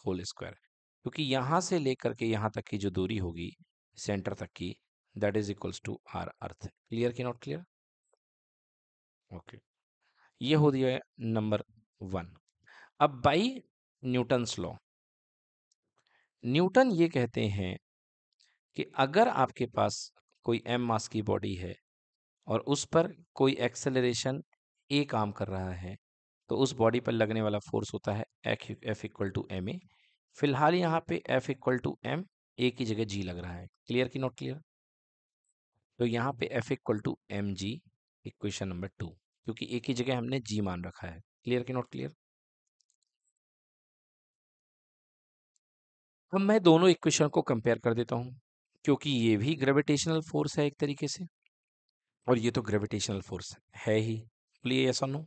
होल स्क्वायर क्योंकि यहाँ से लेकर के यहाँ तक की जो दूरी होगी सेंटर तक की that is equals to R earth clear की नॉट क्लियर ओके ये हो दिया नंबर वन अब बाई न्यूटन्स लॉ न्यूटन ये कहते हैं कि अगर आपके पास कोई एम मास की बॉडी है और उस पर कोई एक्सेलरेशन ए काम कर रहा है तो उस बॉडी पर लगने वाला फोर्स होता है F equal to M A फिलहाल यहाँ पे F equal to M A की जगह जी लग रहा है क्लियर की नॉट क्लियर तो यहाँ पे F equal to M G equation number two क्योंकि एक ही जगह हमने जी मान रखा है क्लियर कि नॉट क्लियर अब मैं दोनों इक्वेशन को कंपेयर कर देता हूं क्योंकि ये भी ग्रेविटेशनल फोर्स है एक तरीके से और ये तो ग्रेविटेशनल फोर्स है ही बोलिए ऐसा नो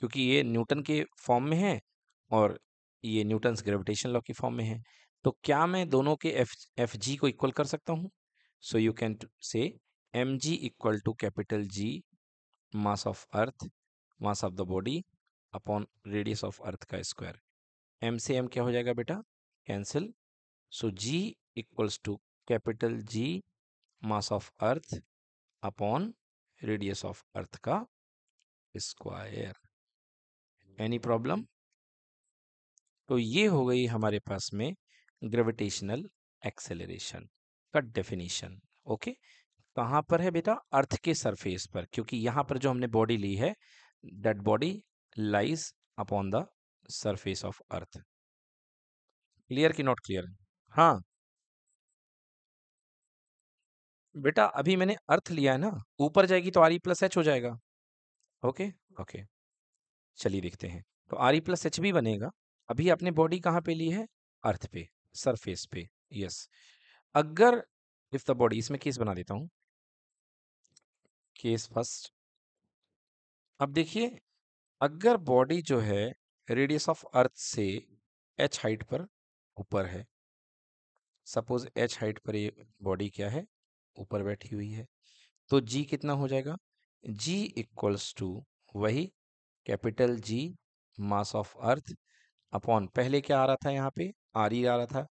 क्योंकि ये न्यूटन के फॉर्म में है और ये न्यूटन ग्रेविटेशन लॉ के फॉर्म में है तो क्या मैं दोनों के एफ एफ जी को इक्वल कर सकता हूँ so you can say M G equal to capital G mass of earth mass of the body upon radius of earth का स्क्वायर एम से एम क्या हो जाएगा बेटा cancel so G equals to capital G mass of earth upon radius of earth का स्क्वायर एनी प्रॉब्लम तो ये हो गई हमारे पास में ग्रेविटेशनल एक्सेलरेशन का डेफिनेशन ओके okay? कहाँ पर है बेटा अर्थ के सरफेस पर क्योंकि यहाँ पर जो हमने बॉडी ली है dead body lies upon the surface of earth clear की नॉट क्लियर हाँ बेटा अभी मैंने अर्थ लिया है ना ऊपर जाएगी तो आर ई प्लस एच हो जाएगा ओके ओके चलिए देखते हैं तो आर ई प्लस एच भी बनेगा अभी आपने बॉडी कहाँ पे ली है अर्थ पे सरफेस पे यस अगर इफ द बॉडी इसमें केस बना देता हूँ केस फर्स्ट अब देखिए अगर बॉडी जो है रेडियस ऑफ अर्थ से एच हाइट पर ऊपर है सपोज एच हाइट पर ये बॉडी क्या है ऊपर बैठी हुई है तो जी कितना हो जाएगा जी इक्वल्स टू वही capital G mass of earth upon पहले क्या आ रहा था यहाँ पे आर ही e आ रहा था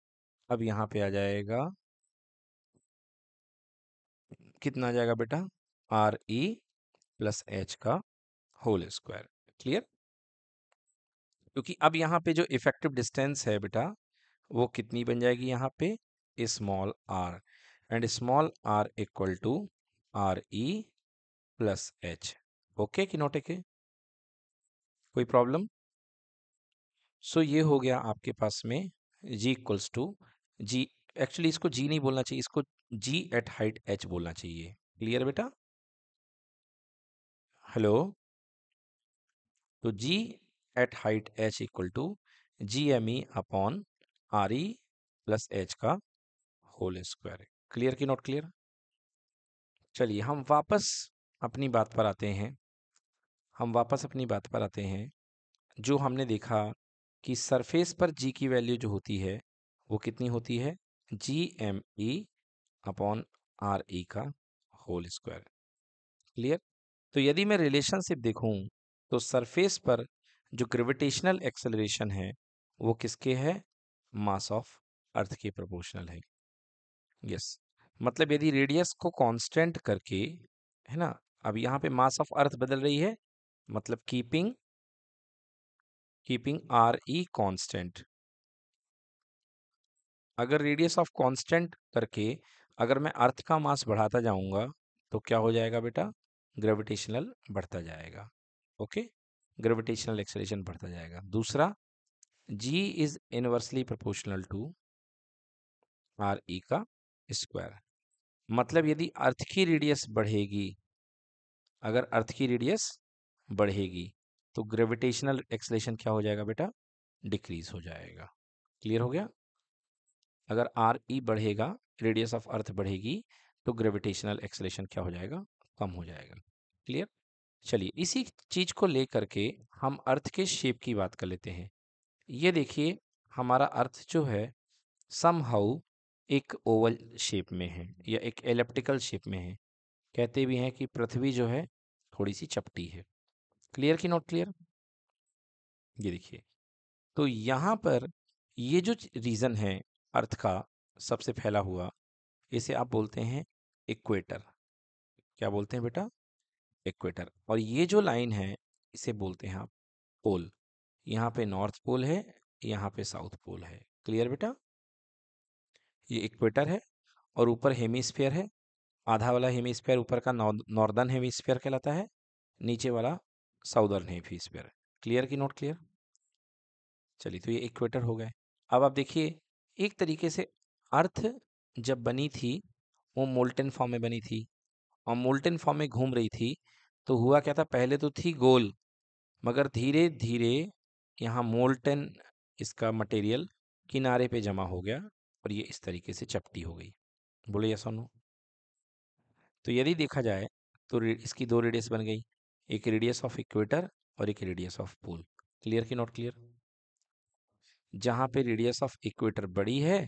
अब यहाँ पे आ जाएगा कितना आ जाएगा बेटा आर ई प्लस एच का होल स्क्वायर क्लियर क्योंकि अब यहाँ पे जो इफेक्टिव डिस्टेंस है बेटा वो कितनी बन जाएगी यहाँ पे small R and small R equal to R E plus H okay कि नोट के कोई प्रॉब्लम सो ये हो गया आपके पास में G equals to G actually इसको जी नहीं बोलना चाहिए इसको जी एट हाइट एच बोलना चाहिए क्लियर बेटा हेलो तो G at height H equal to G M E upon R E plus H का होल स्क्वायर क्लियर की नॉट क्लियर चलिए हम वापस अपनी बात पर आते हैं हम वापस अपनी बात पर आते हैं जो हमने देखा कि सरफेस पर जी की वैल्यू जो होती है वो कितनी होती है G M E upon R E का होल स्क्वायर क्लियर तो यदि मैं रिलेशनशिप देखूं तो सरफेस पर जो ग्रेविटेशनल एक्सेलरेशन है वो किसके है मास ऑफ अर्थ के प्रोपोर्शनल है यस yes. मतलब यदि रेडियस को कांस्टेंट करके है ना अब यहाँ पे मास ऑफ अर्थ बदल रही है मतलब keeping keeping R E constant अगर रेडियस ऑफ कांस्टेंट करके अगर मैं अर्थ का मास बढ़ाता जाऊंगा तो क्या हो जाएगा बेटा ग्रेविटेशनल बढ़ता जाएगा ओके ग्रेविटेशनल एक्सलेशन बढ़ता जाएगा दूसरा G is inversely proportional to R E का स्क्वायर मतलब यदि अर्थ की रेडियस बढ़ेगी अगर अर्थ की रेडियस बढ़ेगी तो ग्रेविटेशनल एक्सलेशन क्या हो जाएगा बेटा डिक्रीज हो जाएगा क्लियर हो गया अगर आर ई e बढ़ेगा रेडियस ऑफ अर्थ बढ़ेगी तो ग्रेविटेशनल एक्सलेशन क्या हो जाएगा कम हो जाएगा क्लियर चलिए इसी चीज़ को लेकर के हम अर्थ के शेप की बात कर लेते हैं ये देखिए हमारा अर्थ जो है सम हाउ एक ओवल शेप में है या एक एलिप्टिकल शेप में है कहते भी हैं कि पृथ्वी जो है थोड़ी सी चपटी है क्लियर की नॉट क्लियर ये देखिए तो यहाँ पर ये जो रीज़न है अर्थ का सबसे फैला हुआ इसे आप बोलते हैं इक्वेटर क्या बोलते हैं बेटा इक्वेटर और ये जो लाइन है इसे बोलते हैं आप पोल यहाँ पे नॉर्थ पोल है यहाँ पे साउथ पोल है क्लियर बेटा ये इक्वेटर है और ऊपर हेमीस्फेयर है आधा वाला हेमीस्फेयर ऊपर का नॉर्दर्न हेमीस्फेयर कहलाता है नीचे वाला साउदर्न हेमीस्फेयर क्लियर की नोट क्लियर चलिए तो ये इक्वेटर हो गए अब आप देखिए एक तरीके से अर्थ जब बनी थी वो मोल्टन फॉर्म में बनी थी और मोल्टेन फॉर्म में घूम रही थी तो हुआ क्या था पहले तो थी गोल मगर धीरे धीरे यहाँ मोल्टन इसका मटेरियल किनारे पे जमा हो गया और ये इस तरीके से चपटी हो गई बोले या सोनू तो यदि देखा जाए तो इसकी दो रेडियस बन गई एक रेडियस ऑफ इक्वेटर और एक रेडियस ऑफ पोल क्लियर की नॉट क्लियर जहाँ पे रेडियस ऑफ इक्वेटर बड़ी है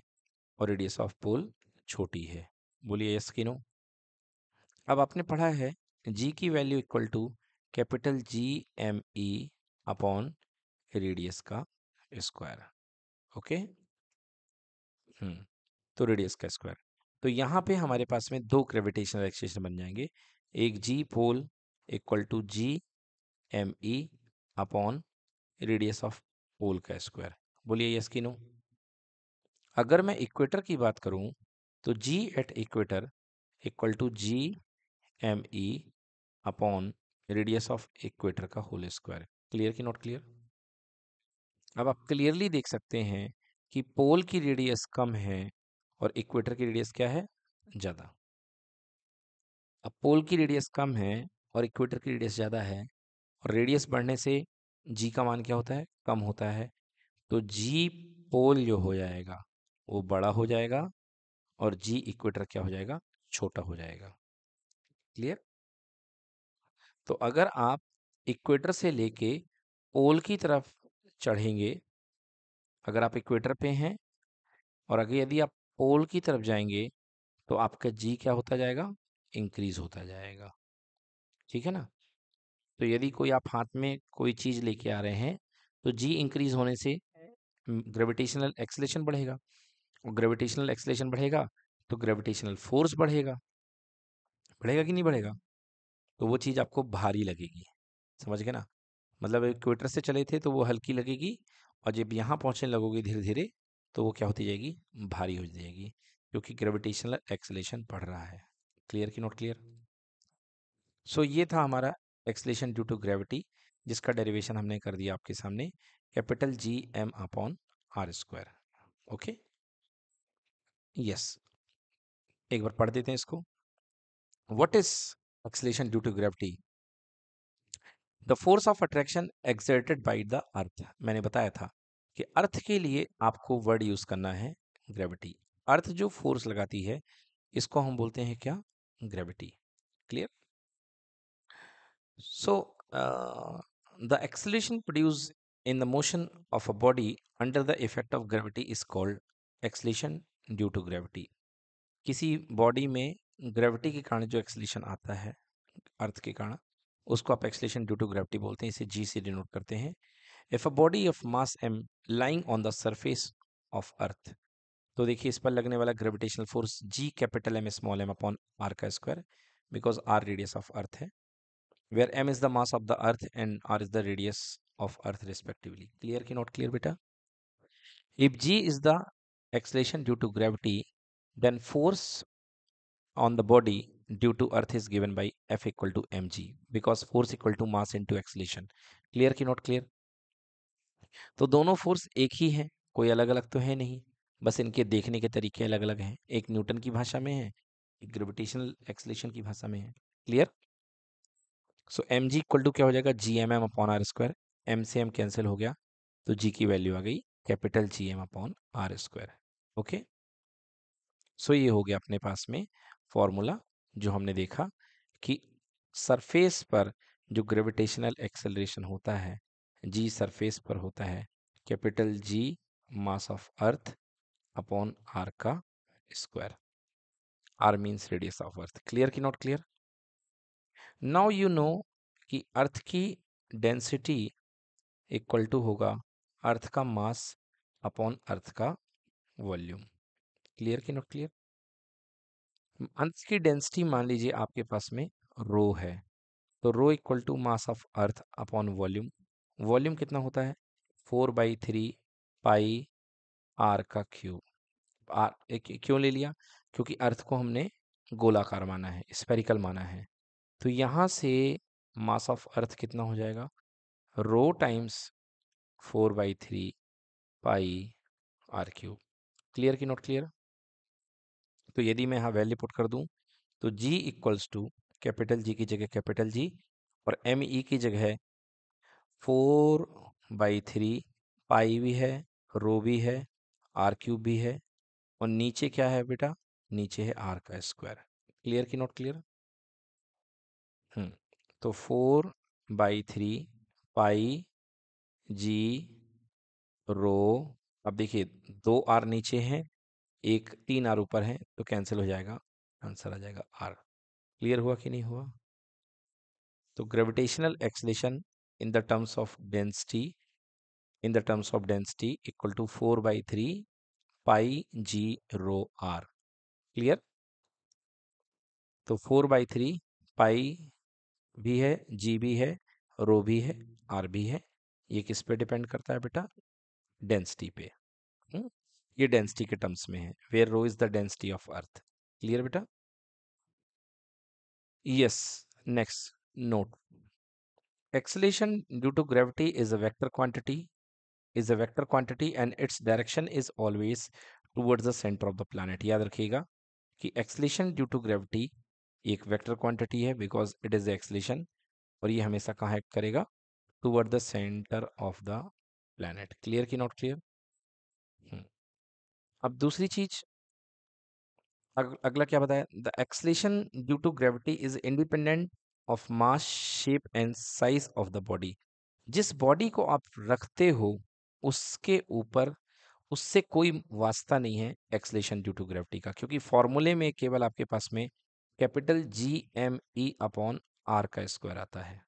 और रेडियस ऑफ पोल छोटी है बोलिए यस की नो अब आपने पढ़ा है जी की value equal to capital G M E upon radius का स्क्वायर ओके हम्म तो रेडियस का स्क्वायर तो यहाँ पे हमारे पास में दो ग्रेविटेशनल एक्सेशन बन जाएंगे एक G pole equal to G M E upon radius of pole का स्क्वायर बोलिए यस की नो अगर मैं इक्वेटर की बात करूँ तो G at equator equal to G M E upon radius of equator का होल स्क्वायर क्लियर की नॉट क्लियर अब आप क्लियरली देख सकते हैं कि पोल की रेडियस कम है और इक्वेटर की रेडियस क्या है ज़्यादा अब पोल की रेडियस कम है और इक्वेटर की रेडियस ज़्यादा है और रेडियस बढ़ने से जी का मान क्या होता है कम होता है तो जी पोल जो हो जाएगा वो बड़ा हो जाएगा और जी इक्वेटर क्या हो जाएगा छोटा हो जाएगा क्लियर तो अगर आप इक्वेटर से लेके पोल की तरफ चढ़ेंगे अगर आप इक्वेटर पे हैं और अगर यदि आप पोल की तरफ जाएंगे तो आपका जी क्या होता जाएगा इंक्रीज होता जाएगा ठीक है ना तो यदि कोई आप हाथ में कोई चीज़ लेके आ रहे हैं तो जी इंक्रीज होने से ग्रेविटेशनल एक्सलेशन बढ़ेगा और ग्रेविटेशनल एक्सलेशन बढ़ेगा तो ग्रेविटेशनल फोर्स बढ़ेगा बढ़ेगा कि नहीं बढ़ेगा तो वो चीज़ आपको भारी लगेगी समझ गए ना मतलब इक्वेटर से चले थे तो वो हल्की लगेगी और जब यहाँ पहुँचने लगोगे धीरे धीरे तो वो क्या होती जाएगी भारी हो जाएगी क्योंकि ग्रेविटेशनल एक्सलेशन पढ़ रहा है क्लियर की नॉट क्लियर सो ये था हमारा एक्सलेशन ड्यू टू ग्रेविटी जिसका डेरिवेशन हमने कर दिया आपके सामने capital G M upon R square okay yes एक बार पढ़ देते हैं इसको What is acceleration due to gravity? The force of attraction exerted by the earth मैंने बताया था कि अर्थ के लिए आपको वर्ड यूज करना है ग्रेविटी अर्थ जो फोर्स लगाती है इसको हम बोलते हैं क्या gravity clear so the acceleration produce in the motion of a body under the effect of gravity is called acceleration due to gravity किसी बॉडी में ग्रेविटी के कारण जो एक्सलेशन आता है अर्थ के कारण उसको आप एक्सलेशन ड्यू टू ग्रेविटी बोलते हैं इसे जी से डिनोट करते हैं if a body of mass M lying on the surface of earth तो देखिए इस पर लगने वाला gravitational force G capital M small M upon R का square because R radius of earth है where M is the mass of the earth and R is the radius of earth respectively clear की नॉट क्लियर बेटा if G is the acceleration due to gravity then force on the body due to earth is given by F equal to mg because force equal to mass into acceleration. Clear की not clear? तो दोनों force एक ही है कोई अलग अलग तो है नहीं बस इनके देखने के तरीके अलग अलग हैं एक न्यूटन की भाषा में है एक ग्रेविटेशनल एक्सलेशन की भाषा में है clear so M G equal to क्या हो जाएगा G M M upon R square M से एम कैंसिल हो गया तो जी की वैल्यू आ गई capital G M upon R square okay so ये हो गया अपने पास में फॉर्मूला जो हमने देखा कि सरफेस पर जो ग्रेविटेशनल एक्सेलरेशन होता है जी सरफेस पर होता है capital G mass of earth upon R का square R means radius of earth clear की not clear now you know कि अर्थ की डेंसिटी इक्वल टू होगा अर्थ का मास अपॉन अर्थ का वॉल्यूम क्लियर की नॉट क्लियर अंश की डेंसिटी मान लीजिए आपके पास में रो है तो rho equal to mass of earth upon volume volume कितना होता है four by three pi R का क्यूब आर क्यों ले लिया क्योंकि अर्थ को हमने गोलाकार माना है स्पेरिकल माना है तो यहाँ से मास ऑफ अर्थ कितना हो जाएगा rho times four by three pi R cube clear की नॉट क्लियर तो यदि मैं यहाँ वैल्यू पुट कर दूँ तो G equals to capital G की जगह कैपिटल जी और एम ई e की जगह फोर बाई थ्री पाई भी है रो भी है आर क्यूब भी है और नीचे क्या है बेटा नीचे है आर का स्क्वायर क्लियर की नॉट क्लियर हम्म तो four by three pi G rho अब देखिए दो आर नीचे हैं एक तीन आर ऊपर है तो कैंसिल हो जाएगा आंसर आ जाएगा आर क्लियर हुआ कि नहीं हुआ तो gravitational acceleration in the terms of density in the terms of density equal to four by three pi G rho R clear तो फोर बाई थ्री पाई भी है जी भी है रो भी है आर भी है ये किस पे डिपेंड करता है बेटा डेंसिटी पे ये डेंसिटी के टर्म्स में है where rho is the density of earth clear बेटा yes next note acceleration due to gravity is a vector quantity is a vector quantity and its direction is always towards the centre of the planet याद रखिएगा कि एक्सलेशन ड्यू टू ग्रेविटी एक वेक्टर क्वांटिटी है बिकॉज इट इज एक्सलेशन और ये हमेशा कहाँ एक्ट करेगा toward the centre of the planet clear की नॉट क्लियर अब दूसरी चीज अग, अगला क्या बताया the acceleration due to gravity is independent of mass shape and size of the body जिस बॉडी को आप रखते हो उसके ऊपर उससे कोई वास्ता नहीं है एक्सलेशन ड्यू टू ग्रेविटी का क्योंकि फॉर्मूले में केवल आपके पास में capital G M E upon R का स्क्वायर आता है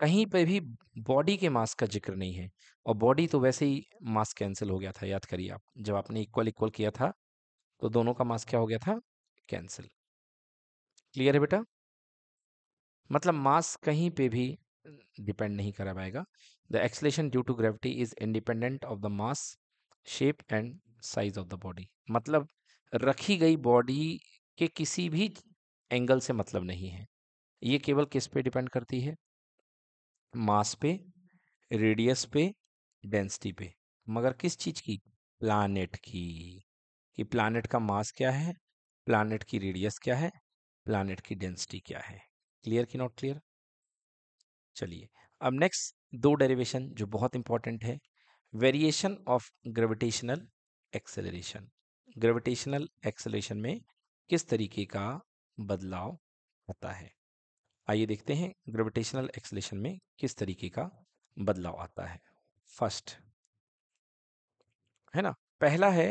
कहीं पे भी बॉडी के मास का जिक्र नहीं है और बॉडी तो वैसे ही मास कैंसिल हो गया था याद करिए आप जब आपने इक्वल इक्वल किया था तो दोनों का मास क्या हो गया था कैंसिल क्लियर है बेटा मतलब मास कहीं पे भी डिपेंड नहीं करा पाएगा the acceleration due to gravity is independent of the mass shape and size of the body मतलब रखी गई बॉडी के किसी भी एंगल से मतलब नहीं है ये केवल किस पे डिपेंड करती है मास पे रेडियस पे डेंसिटी पे मगर किस चीज़ की प्लानट की कि प्लानट का मास क्या है प्लानट की रेडियस क्या है प्लानट की डेंसिटी क्या है क्लियर की नॉट क्लियर चलिए अब नेक्स्ट दो डेरिवेशन जो बहुत इंपॉर्टेंट है variation of gravitational acceleration gravitational acceleration में किस तरीके का बदलाव होता है आइए देखते हैं ग्रेविटेशनल एक्सलेशन में किस तरीके का बदलाव आता है फर्स्ट है ना पहला है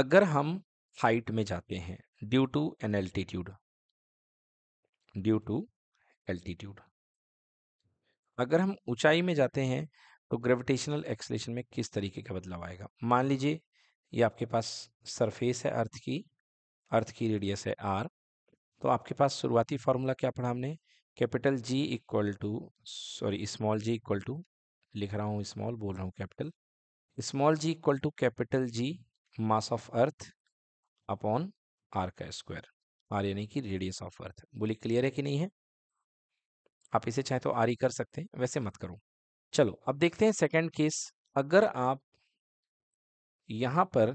अगर हम हाइट में जाते हैं due to an altitude due to altitude अगर हम ऊंचाई में जाते हैं तो ग्रेविटेशनल एक्सलेशन में किस तरीके का बदलाव आएगा मान लीजिए ये आपके पास सरफेस है अर्थ की अर्थ की रेडियस है आर तो आपके पास शुरुआती फार्मूला क्या पढ़ा हमने capital G equal to sorry small G equal to लिख रहा हूँ स्मॉल बोल रहा हूँ capital small G equal to capital G mass of earth upon R का स्क्वायर आर यानी कि रेडियस ऑफ अर्थ बोली क्लियर है कि नहीं है आप इसे चाहे तो आर ही कर सकते हैं वैसे मत करो चलो अब देखते हैं सेकंड केस अगर आप यहाँ पर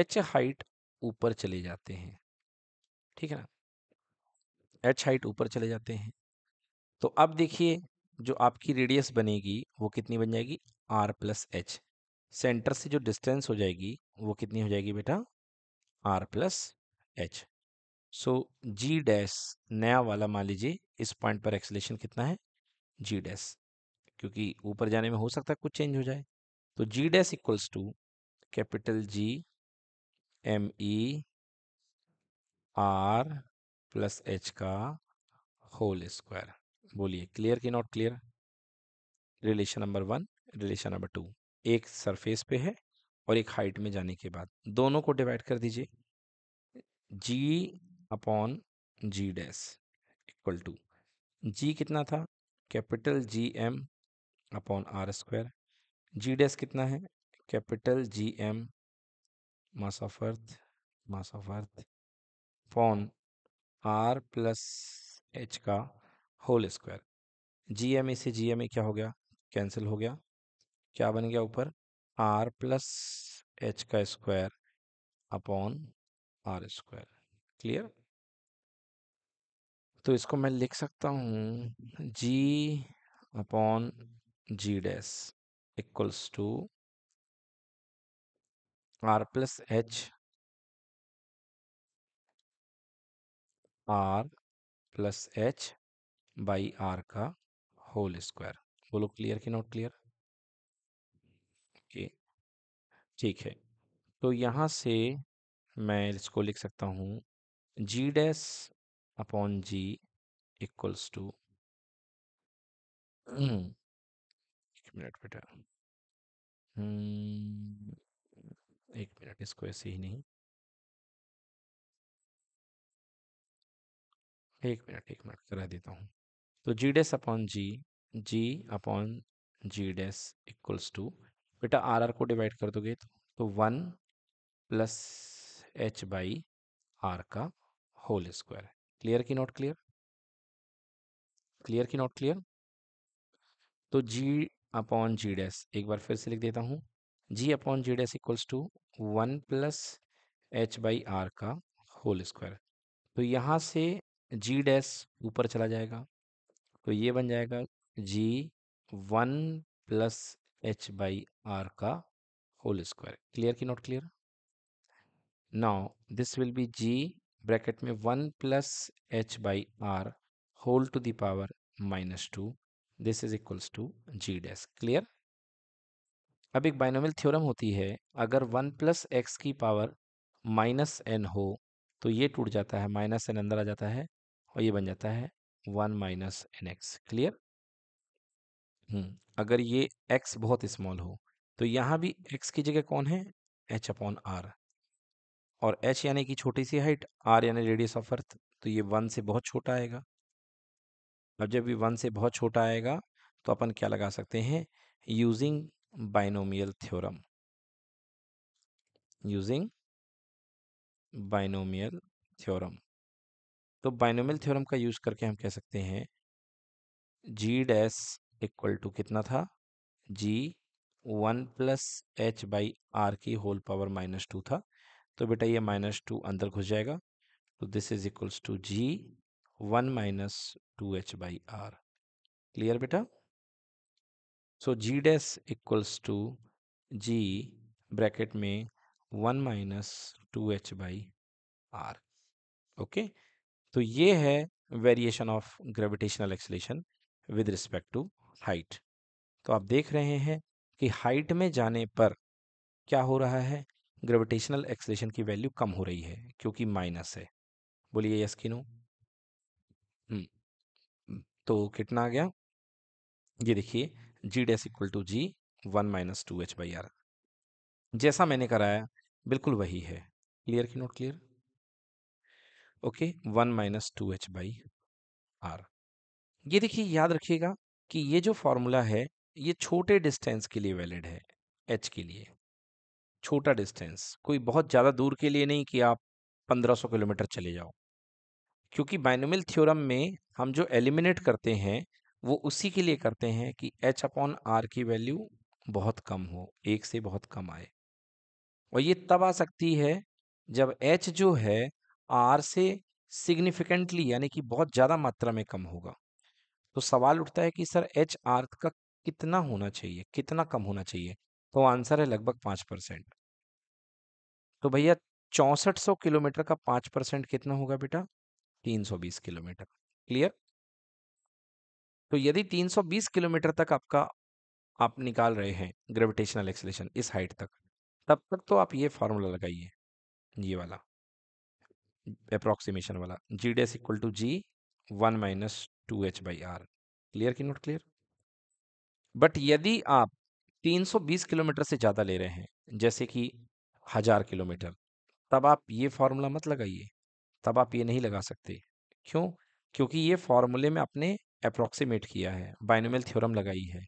एच हाइट ऊपर चले जाते हैं ठीक है ना एच हाइट ऊपर चले जाते हैं तो अब देखिए जो आपकी रेडियस बनेगी वो कितनी बन जाएगी आर प्लस एच सेंटर से जो डिस्टेंस हो जाएगी वो कितनी हो जाएगी बेटा R plus H so G dash नया वाला मान लीजिए इस पॉइंट पर एक्सलेशन कितना है जी डैश क्योंकि ऊपर जाने में हो सकता है कुछ चेंज हो जाए तो G dash equals to capital G M E R plus H का होल स्क्वायर बोलिए क्लियर की not clear relation number one relation number two एक सरफेस पे है और एक हाइट में जाने के बाद दोनों को डिवाइड कर दीजिए G upon G dash equal to G कितना था capital G M upon R square G dash कितना है capital G M mass of earth mass of earth upon R plus H का whole square G M A से जी एम ए क्या हो गया कैंसिल हो गया क्या बन गया ऊपर आर प्लस एच का square upon R square clear तो इसको मैं लिख सकता हूँ G upon G dash equals to R plus H R plus H by R का होल स्क्वायर बोलो क्लियर कि नॉट क्लियर ओके ठीक है तो यहाँ से मैं इसको लिख सकता हूँ G dash upon G equals to एक मिनट बेटा हम्म, एक मिनट इसको ऐसे ही नहीं एक मिनट एक मिनट करा देता हूँ तो G dash upon G G upon G dash equals to बेटा आर आर को डिवाइड कर दोगे तो one plus H by R का होल स्क्वायर क्लियर की नॉट क्लियर क्लियर की नॉट क्लियर तो जी अपॉन जी डेस एक बार फिर से लिख देता हूँ G upon G dash equals to one plus H by R का होल स्क्वायर तो यहाँ से जी डैश ऊपर चला जाएगा तो ये बन जाएगा G one plus H by R का होल स्क्वायर क्लियर की not clear now this will be G bracket में one plus H by R whole to the power minus two this is equals to G dash clear अब एक बाइनोमियल थ्योरम होती है अगर वन प्लस एक्स की पावर माइनस एन हो तो ये टूट जाता है माइनस एन अंदर आ जाता है और ये बन जाता है one minus N X clear अगर ये एक्स बहुत स्मॉल हो तो यहाँ भी एक्स की जगह कौन है एच अपॉन आर और एच यानी कि छोटी सी हाइट आर यानी रेडियस ऑफ अर्थ तो ये वन से बहुत छोटा आएगा अब जब ये वन से बहुत छोटा आएगा तो अपन क्या लगा सकते हैं using binomial theorem using binomial theorem तो बाइनोमियल थ्योरम का यूज करके हम कह सकते हैं जी डैस इक्वल टू कितना था G one plus H by R की होल पावर माइनस टू था तो बेटा ये माइनस टू अंदर घुस जाएगा तो this is equals to G one minus two H by R clear बेटा so G dash equals to G bracket में one minus two H by R okay तो ये है variation of gravitational acceleration with respect to height तो आप देख रहे हैं कि हाइट में जाने पर क्या हो रहा है ग्रेविटेशनल एक्सलेशन की वैल्यू कम हो रही है क्योंकि माइनस है बोलिए यस कि नो तो कितना आ गया ये देखिए G dash equal to G one minus two H by R जैसा मैंने कराया बिल्कुल वही है क्लियर की not clear okay one minus two H by R ये देखिए याद रखिएगा कि ये जो फॉर्मूला है ये छोटे डिस्टेंस के लिए वैलिड है एच के लिए छोटा डिस्टेंस कोई बहुत ज़्यादा दूर के लिए नहीं कि आप 1500 किलोमीटर चले जाओ क्योंकि बाइनोमियल थ्योरम में हम जो एलिमिनेट करते हैं वो उसी के लिए करते हैं कि एच अपॉन आर की वैल्यू बहुत कम हो एक से बहुत कम आए और ये तब आ सकती है जब एच जो है आर से सिग्निफिकेंटली यानी कि बहुत ज़्यादा मात्रा में कम होगा तो सवाल उठता है कि सर एच आर का कितना होना चाहिए कितना कम होना चाहिए तो आंसर है लगभग पाँच परसेंट तो भैया चौंसठ सौ किलोमीटर का पाँच परसेंट कितना होगा बेटा तीन सौ बीस किलोमीटर क्लियर तो यदि तीन सौ बीस किलोमीटर तक आपका आप निकाल रहे हैं ग्रेविटेशनल एक्सलेशन इस हाइट तक तब तक तो आप ये फार्मूला लगाइए ये वाला अप्रॉक्सीमेशन वाला G S equal to G one minus two H by R clear की नॉट क्लियर बट यदि आप 320 किलोमीटर से ज़्यादा ले रहे हैं जैसे कि हज़ार किलोमीटर तब आप ये फार्मूला मत लगाइए तब आप ये नहीं लगा सकते क्यों क्योंकि ये फार्मूले में आपने अप्रॉक्सीमेट किया है बाइनोमियल थ्योरम लगाई है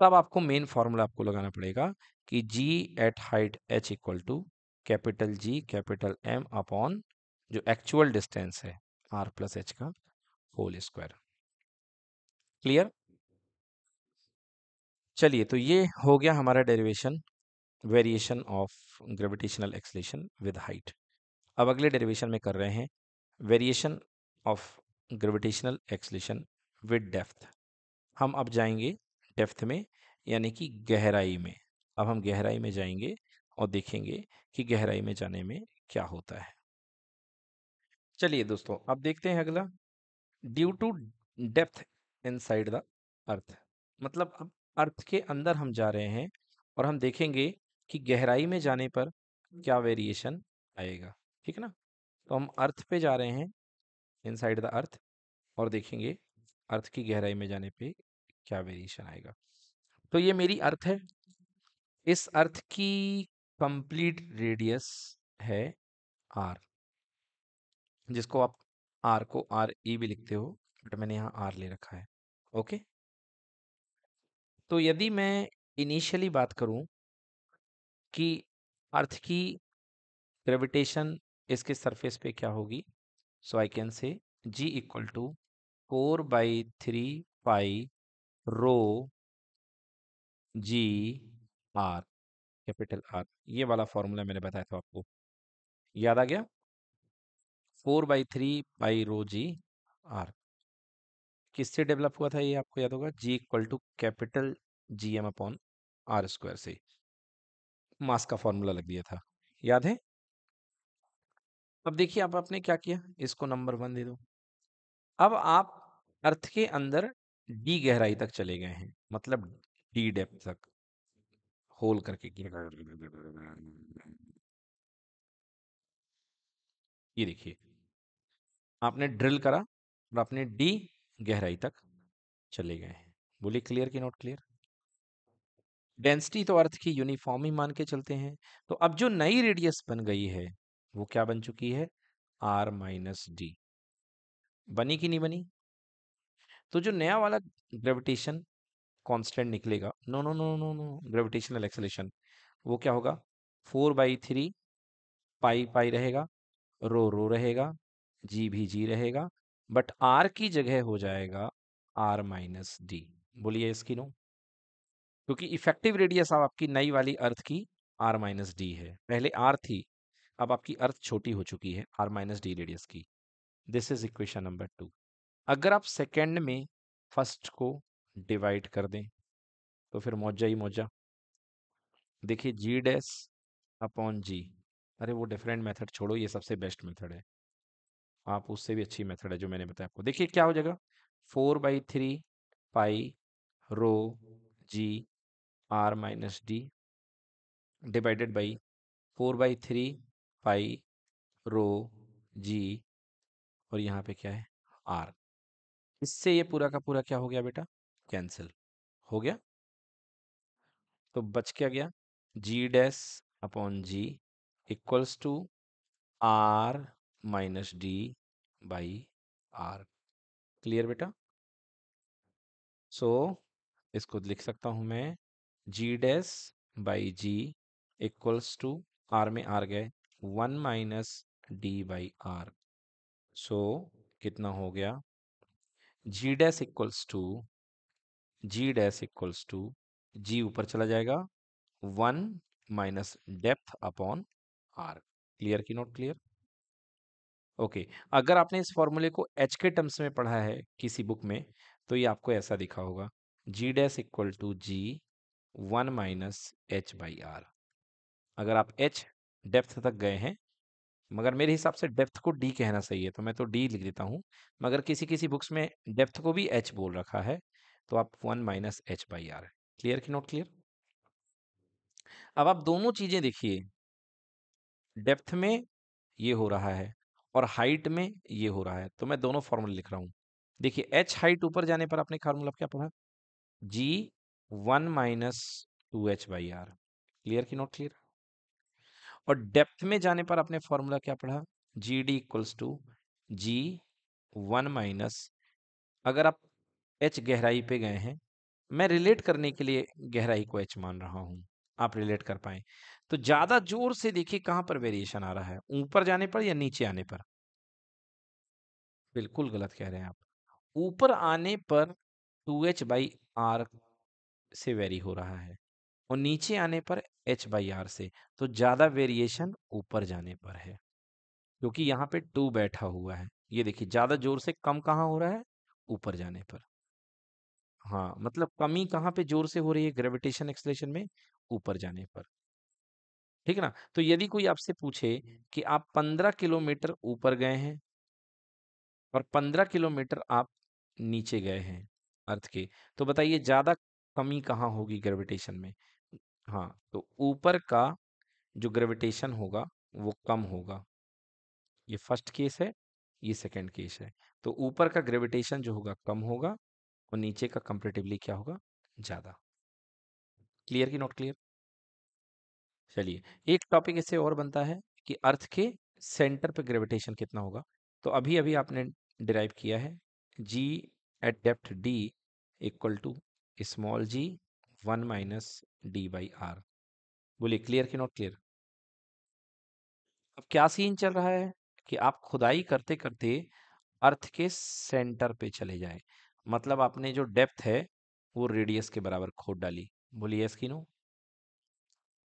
तब आपको मेन फार्मूला आपको लगाना पड़ेगा कि G at height H equal to capital G capital M upon जो एक्चुअल डिस्टेंस है आर प्लस एच का होल स्क्वायर क्लियर चलिए तो ये हो गया हमारा derivation variation of gravitational acceleration with height अब अगले डेरिवेशन में कर रहे हैं variation of gravitational acceleration with depth हम अब जाएंगे डेप्थ में यानी कि गहराई में अब हम गहराई में जाएंगे और देखेंगे कि गहराई में जाने में क्या होता है चलिए दोस्तों अब देखते हैं अगला due to depth inside the earth मतलब अब अर्थ के अंदर हम जा रहे हैं और हम देखेंगे कि गहराई में जाने पर क्या वेरिएशन आएगा ठीक है ना तो हम अर्थ पे जा रहे हैं इन साइड द अर्थ और देखेंगे अर्थ की गहराई में जाने पे क्या वेरिएशन आएगा तो ये मेरी अर्थ है इस अर्थ की कंप्लीट रेडियस है आर जिसको आप आर को आर ई e भी लिखते हो बट मैंने यहाँ आर ले रखा है ओके तो यदि मैं इनिशियली बात करूँ कि अर्थ की ग्रेविटेशन इसके सरफेस पे क्या होगी सो I can say G equal to four by three pi rho G R capital R ये वाला फॉर्मूला मैंने बताया था आपको याद आ गया four by three by rho G R किससे डेवलप हुआ था ये आपको याद होगा G equal to capital G M upon R square से मास का फॉर्मूला लग दिया था याद है अब देखिए आप आपने क्या किया इसको नंबर वन दे दो अब आप अर्थ के अंदर डी गहराई तक चले गए हैं मतलब डी डेप्थ तक होल करके ये देखिए आपने ड्रिल करा और आपने डी गहराई तक चले गए हैं बोलिए क्लियर की नोट क्लियर डेंसिटी तो अर्थ की यूनिफॉर्म ही मान के चलते हैं तो अब जो नई रेडियस बन गई है वो क्या बन चुकी है आर माइनस डी बनी कि नहीं बनी तो जो नया वाला ग्रेविटेशन कांस्टेंट निकलेगा no no no no no gravitational acceleration वो क्या होगा four by three pi pi रहेगा रो रो रहेगा जी भी जी रहेगा बट आर की जगह हो जाएगा आर माइनस डी बोलिए इसकी नो क्योंकि इफेक्टिव रेडियस अब आपकी नई वाली अर्थ की आर माइनस डी है पहले आर थी अब आपकी अर्थ छोटी हो चुकी है आर माइनस डी रेडियस की this is equation number two अगर आप सेकेंड में फर्स्ट को डिवाइड कर दें तो फिर मौजा ही मौजा देखिए जी डैस अपॉन जी अरे वो डिफरेंट मेथड छोड़ो ये सबसे बेस्ट मेथड है आप उससे भी अच्छी मेथड है जो मैंने बताया आपको देखिए क्या हो जाएगा four by three pi rho G R minus D divided by four by three pi rho G और यहाँ पे क्या है आर इससे ये पूरा का पूरा क्या हो गया बेटा कैंसिल हो गया तो बच क्या गया G dash upon G equals to R minus D by R clear बेटा सो so, इसको लिख सकता हूं मैं G dash by G equals to R में आर गए one minus D by R so कितना हो गया G dash equals to G dash equals to G ऊपर चला जाएगा one minus depth upon R clear की नॉट क्लियर ओके अगर आपने इस फॉर्मूले को एच के टर्म्स में पढ़ा है किसी बुक में तो ये आपको ऐसा दिखा होगा G dash equal to G one minus H by R अगर आप एच डेप्थ तक गए हैं मगर मेरे हिसाब से डेप्थ को डी कहना सही है तो मैं तो डी लिख देता हूँ मगर किसी किसी बुक्स में डेप्थ को भी एच बोल रखा है तो आप one minus H by R clear की नॉट क्लियर अब आप दोनों चीजें देखिए डेप्थ में ये हो रहा है और हाइट में ये हो रहा है तो मैं दोनों फॉर्मूले लिख रहा हूं देखिए एच हाइट ऊपर जाने पर आपने फॉर्मूला क्या पढ़ा G one minus two H by R clear की नॉट क्लियर और डेप्थ में जाने पर आपने फॉर्मूला क्या पढ़ा G D equals to G one minus अगर आप एच गहराई पे गए हैं मैं रिलेट करने के लिए गहराई को एच मान रहा हूँ आप रिलेट कर पाए तो ज्यादा जोर से देखिए कहाँ पर वेरिएशन आ रहा है ऊपर जाने पर या नीचे आने पर बिल्कुल गलत कह रहे हैं आप ऊपर आने पर टू एच बाई आर से वेरी हो रहा है और नीचे आने पर एच बाई आर से तो ज़्यादा वेरिएशन ऊपर जाने पर है क्योंकि यहाँ पे टू बैठा हुआ है ये देखिए ज़्यादा जोर से कम कहाँ हो रहा है ऊपर जाने पर हाँ मतलब कमी कहाँ पे जोर से हो रही है ग्रेविटेशन एक्सलेशन में ऊपर जाने पर ठीक ना तो यदि कोई आपसे पूछे कि आप पंद्रह किलोमीटर ऊपर गए हैं और पंद्रह किलोमीटर आप नीचे गए हैं अर्थ के तो बताइए ज्यादा कमी कहाँ होगी ग्रेविटेशन में हाँ तो ऊपर का जो ग्रेविटेशन होगा वो कम होगा ये फर्स्ट केस है ये सेकेंड केस है तो ऊपर का ग्रेविटेशन जो होगा कम होगा और नीचे का कंपेरेटिवली क्या होगा ज़्यादा क्लियर की नॉट क्लियर चलिए एक टॉपिक इससे और बनता है कि अर्थ के सेंटर पर ग्रेविटेशन कितना होगा तो अभी अभी आपने डिराइव किया है G at depth D equal to small G one minus D by R बोलिए क्लियर की नॉट क्लियर अब क्या सीन चल रहा है कि आप खुदाई करते करते अर्थ के सेंटर पे चले जाएं मतलब आपने जो डेप्थ है वो रेडियस के बराबर खोद डाली बोलिए यस की नो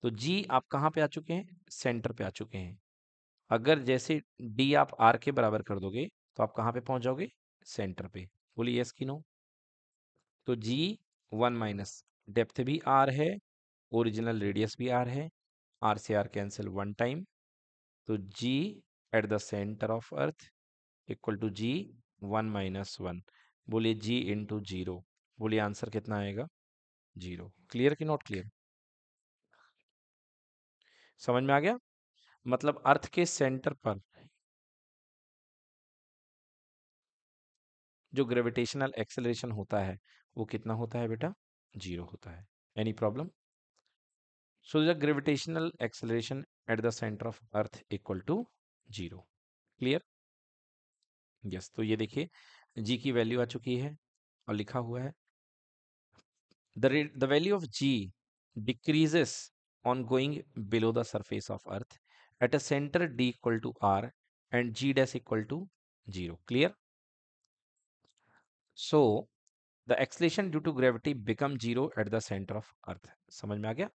तो जी आप कहाँ पे आ चुके हैं सेंटर पे आ चुके हैं अगर जैसे डी आप आर के बराबर कर दोगे तो आप कहाँ पे पहुँच जाओगे सेंटर पे बोलिए यस की नो तो जी वन माइनस डेप्थ भी आर है ओरिजिनल रेडियस भी आर है आर से आर कैंसिल वन टाइम तो G at the centre of earth equal to G one minus one बोलिए जी इंटू जीरो बोलिए आंसर कितना आएगा जीरो क्लियर कि नॉट क्लियर समझ में आ गया मतलब अर्थ के सेंटर पर जो ग्रेविटेशनल एक्सेलरेशन होता है वो कितना होता है बेटा जीरो होता है any problem so the gravitational acceleration at the centre of earth equal to zero clear yes तो ये देखिए जी की वैल्यू आ चुकी है और लिखा हुआ है the rate the value of G decreases on going below the surface of earth at a centre D equal to R and G dash equal to zero clear so the acceleration due to gravity become zero at the centre of earth समझ में आ गया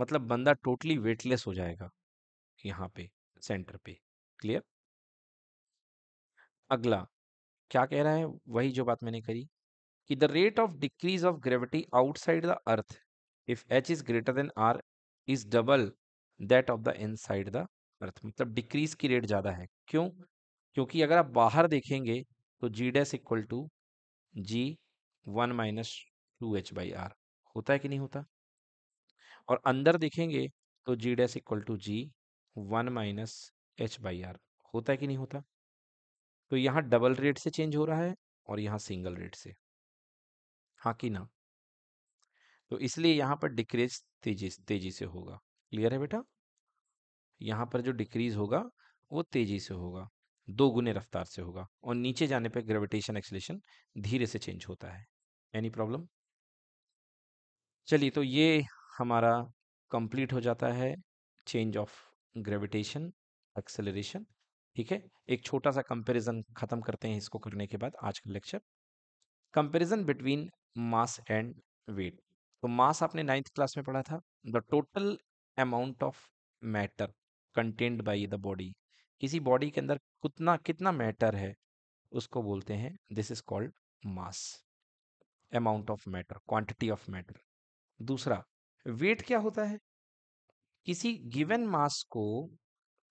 मतलब बंदा टोटली वेटलेस हो जाएगा यहाँ पे सेंटर पे क्लियर अगला क्या कह रहा है वही जो बात मैंने करी कि the rate of decrease of gravity outside the earth if H is greater than R is double that of the inside the earth मतलब डिक्रीज की रेट ज़्यादा है क्यों क्योंकि अगर आप बाहर देखेंगे तो G dash equal to G one minus two H by R होता है कि नहीं होता और अंदर देखेंगे तो G dash equal to G one minus H by R होता है कि नहीं होता तो यहाँ डबल रेट से चेंज हो रहा है और यहाँ सिंगल रेट से हाँ कि ना तो इसलिए यहाँ पर डिक्रीज तेजी तेजी से होगा क्लियर है बेटा यहाँ पर जो डिक्रीज होगा वो तेजी से होगा दो गुने रफ्तार से होगा और नीचे जाने पर ग्रेविटेशन एक्सलेशन धीरे से चेंज होता है एनी प्रॉब्लम चलिए तो ये हमारा कंप्लीट हो जाता है चेंज ऑफ ग्रेविटेशन एक्सेलरेशन ठीक है एक छोटा सा कंपैरिजन खत्म करते हैं इसको करने के बाद आज का lecture comparison between mass and weight तो मास आपने नाइन्थ क्लास में पढ़ा था the total amount of matter content by the body किसी बॉडी के अंदर कितना कितना मैटर है उसको बोलते हैं this is called mass amount of matter quantity of matter दूसरा वेट क्या होता है किसी गिवन मास को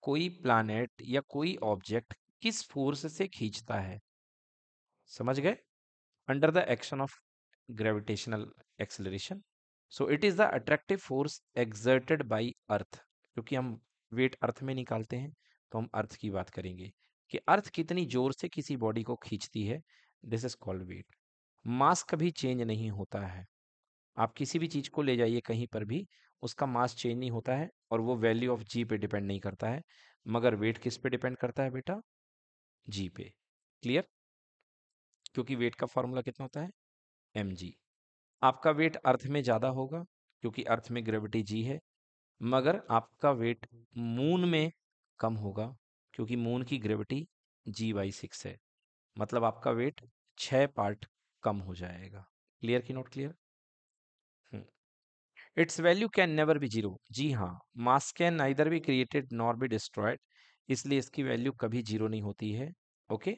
कोई प्लानट या कोई ऑब्जेक्ट किस फोर्स से खींचता है समझ गए under the action of gravitational acceleration so it is the attractive force exerted by earth क्योंकि हम वेट अर्थ में निकालते हैं तो हम अर्थ की बात करेंगे कि अर्थ कितनी जोर से किसी बॉडी को खींचती है this is called weight mass कभी चेंज नहीं होता है आप किसी भी चीज़ को ले जाइए कहीं पर भी उसका मास चेंज नहीं होता है और वो वैल्यू ऑफ जी पे डिपेंड नहीं करता है मगर वेट किस पे डिपेंड करता है बेटा जी पे क्लियर क्योंकि वेट का फॉर्मूला कितना होता है एम जी आपका वेट अर्थ में ज़्यादा होगा क्योंकि अर्थ में ग्रेविटी जी है मगर आपका वेट मून में कम होगा क्योंकि मून की ग्रेविटी जी बाई सिक्स है मतलब आपका वेट छः पार्ट कम हो जाएगा क्लियर की not clear its value can never be zero जी हाँ mass can either be created nor be destroyed इसलिए इसकी वैल्यू कभी जीरो नहीं होती है okay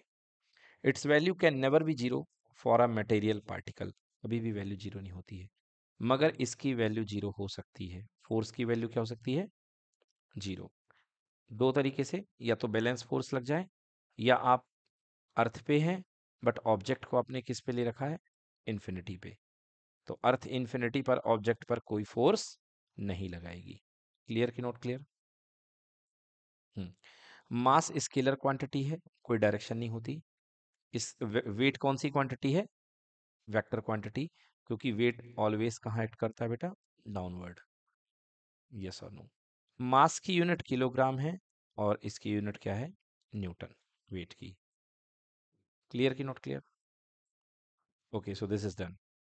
its value can never be zero for a material particle कभी भी वैल्यू जीरो नहीं होती है मगर इसकी वैल्यू जीरो हो सकती है फोर्स की वैल्यू क्या हो सकती है जीरो दो तरीके से या तो बैलेंस फोर्स लग जाए या आप अर्थ पे हैं बट ऑब्जेक्ट को आपने किस पे ले रखा है इन्फिनिटी पे तो अर्थ इन्फिनिटी पर ऑब्जेक्ट पर कोई फोर्स नहीं लगाएगी क्लियर की not clear mass scalar quantity है कोई डायरेक्शन नहीं होती इस वेट कौन सी क्वांटिटी है वेक्टर क्वांटिटी क्योंकि वेट ऑलवेज कहाँ एक्ट करता है बेटा डाउनवर्ड यस और नो मास की यूनिट किलोग्राम है और इसकी यूनिट क्या है न्यूटन वेट की क्लियर की not clear okay so this is done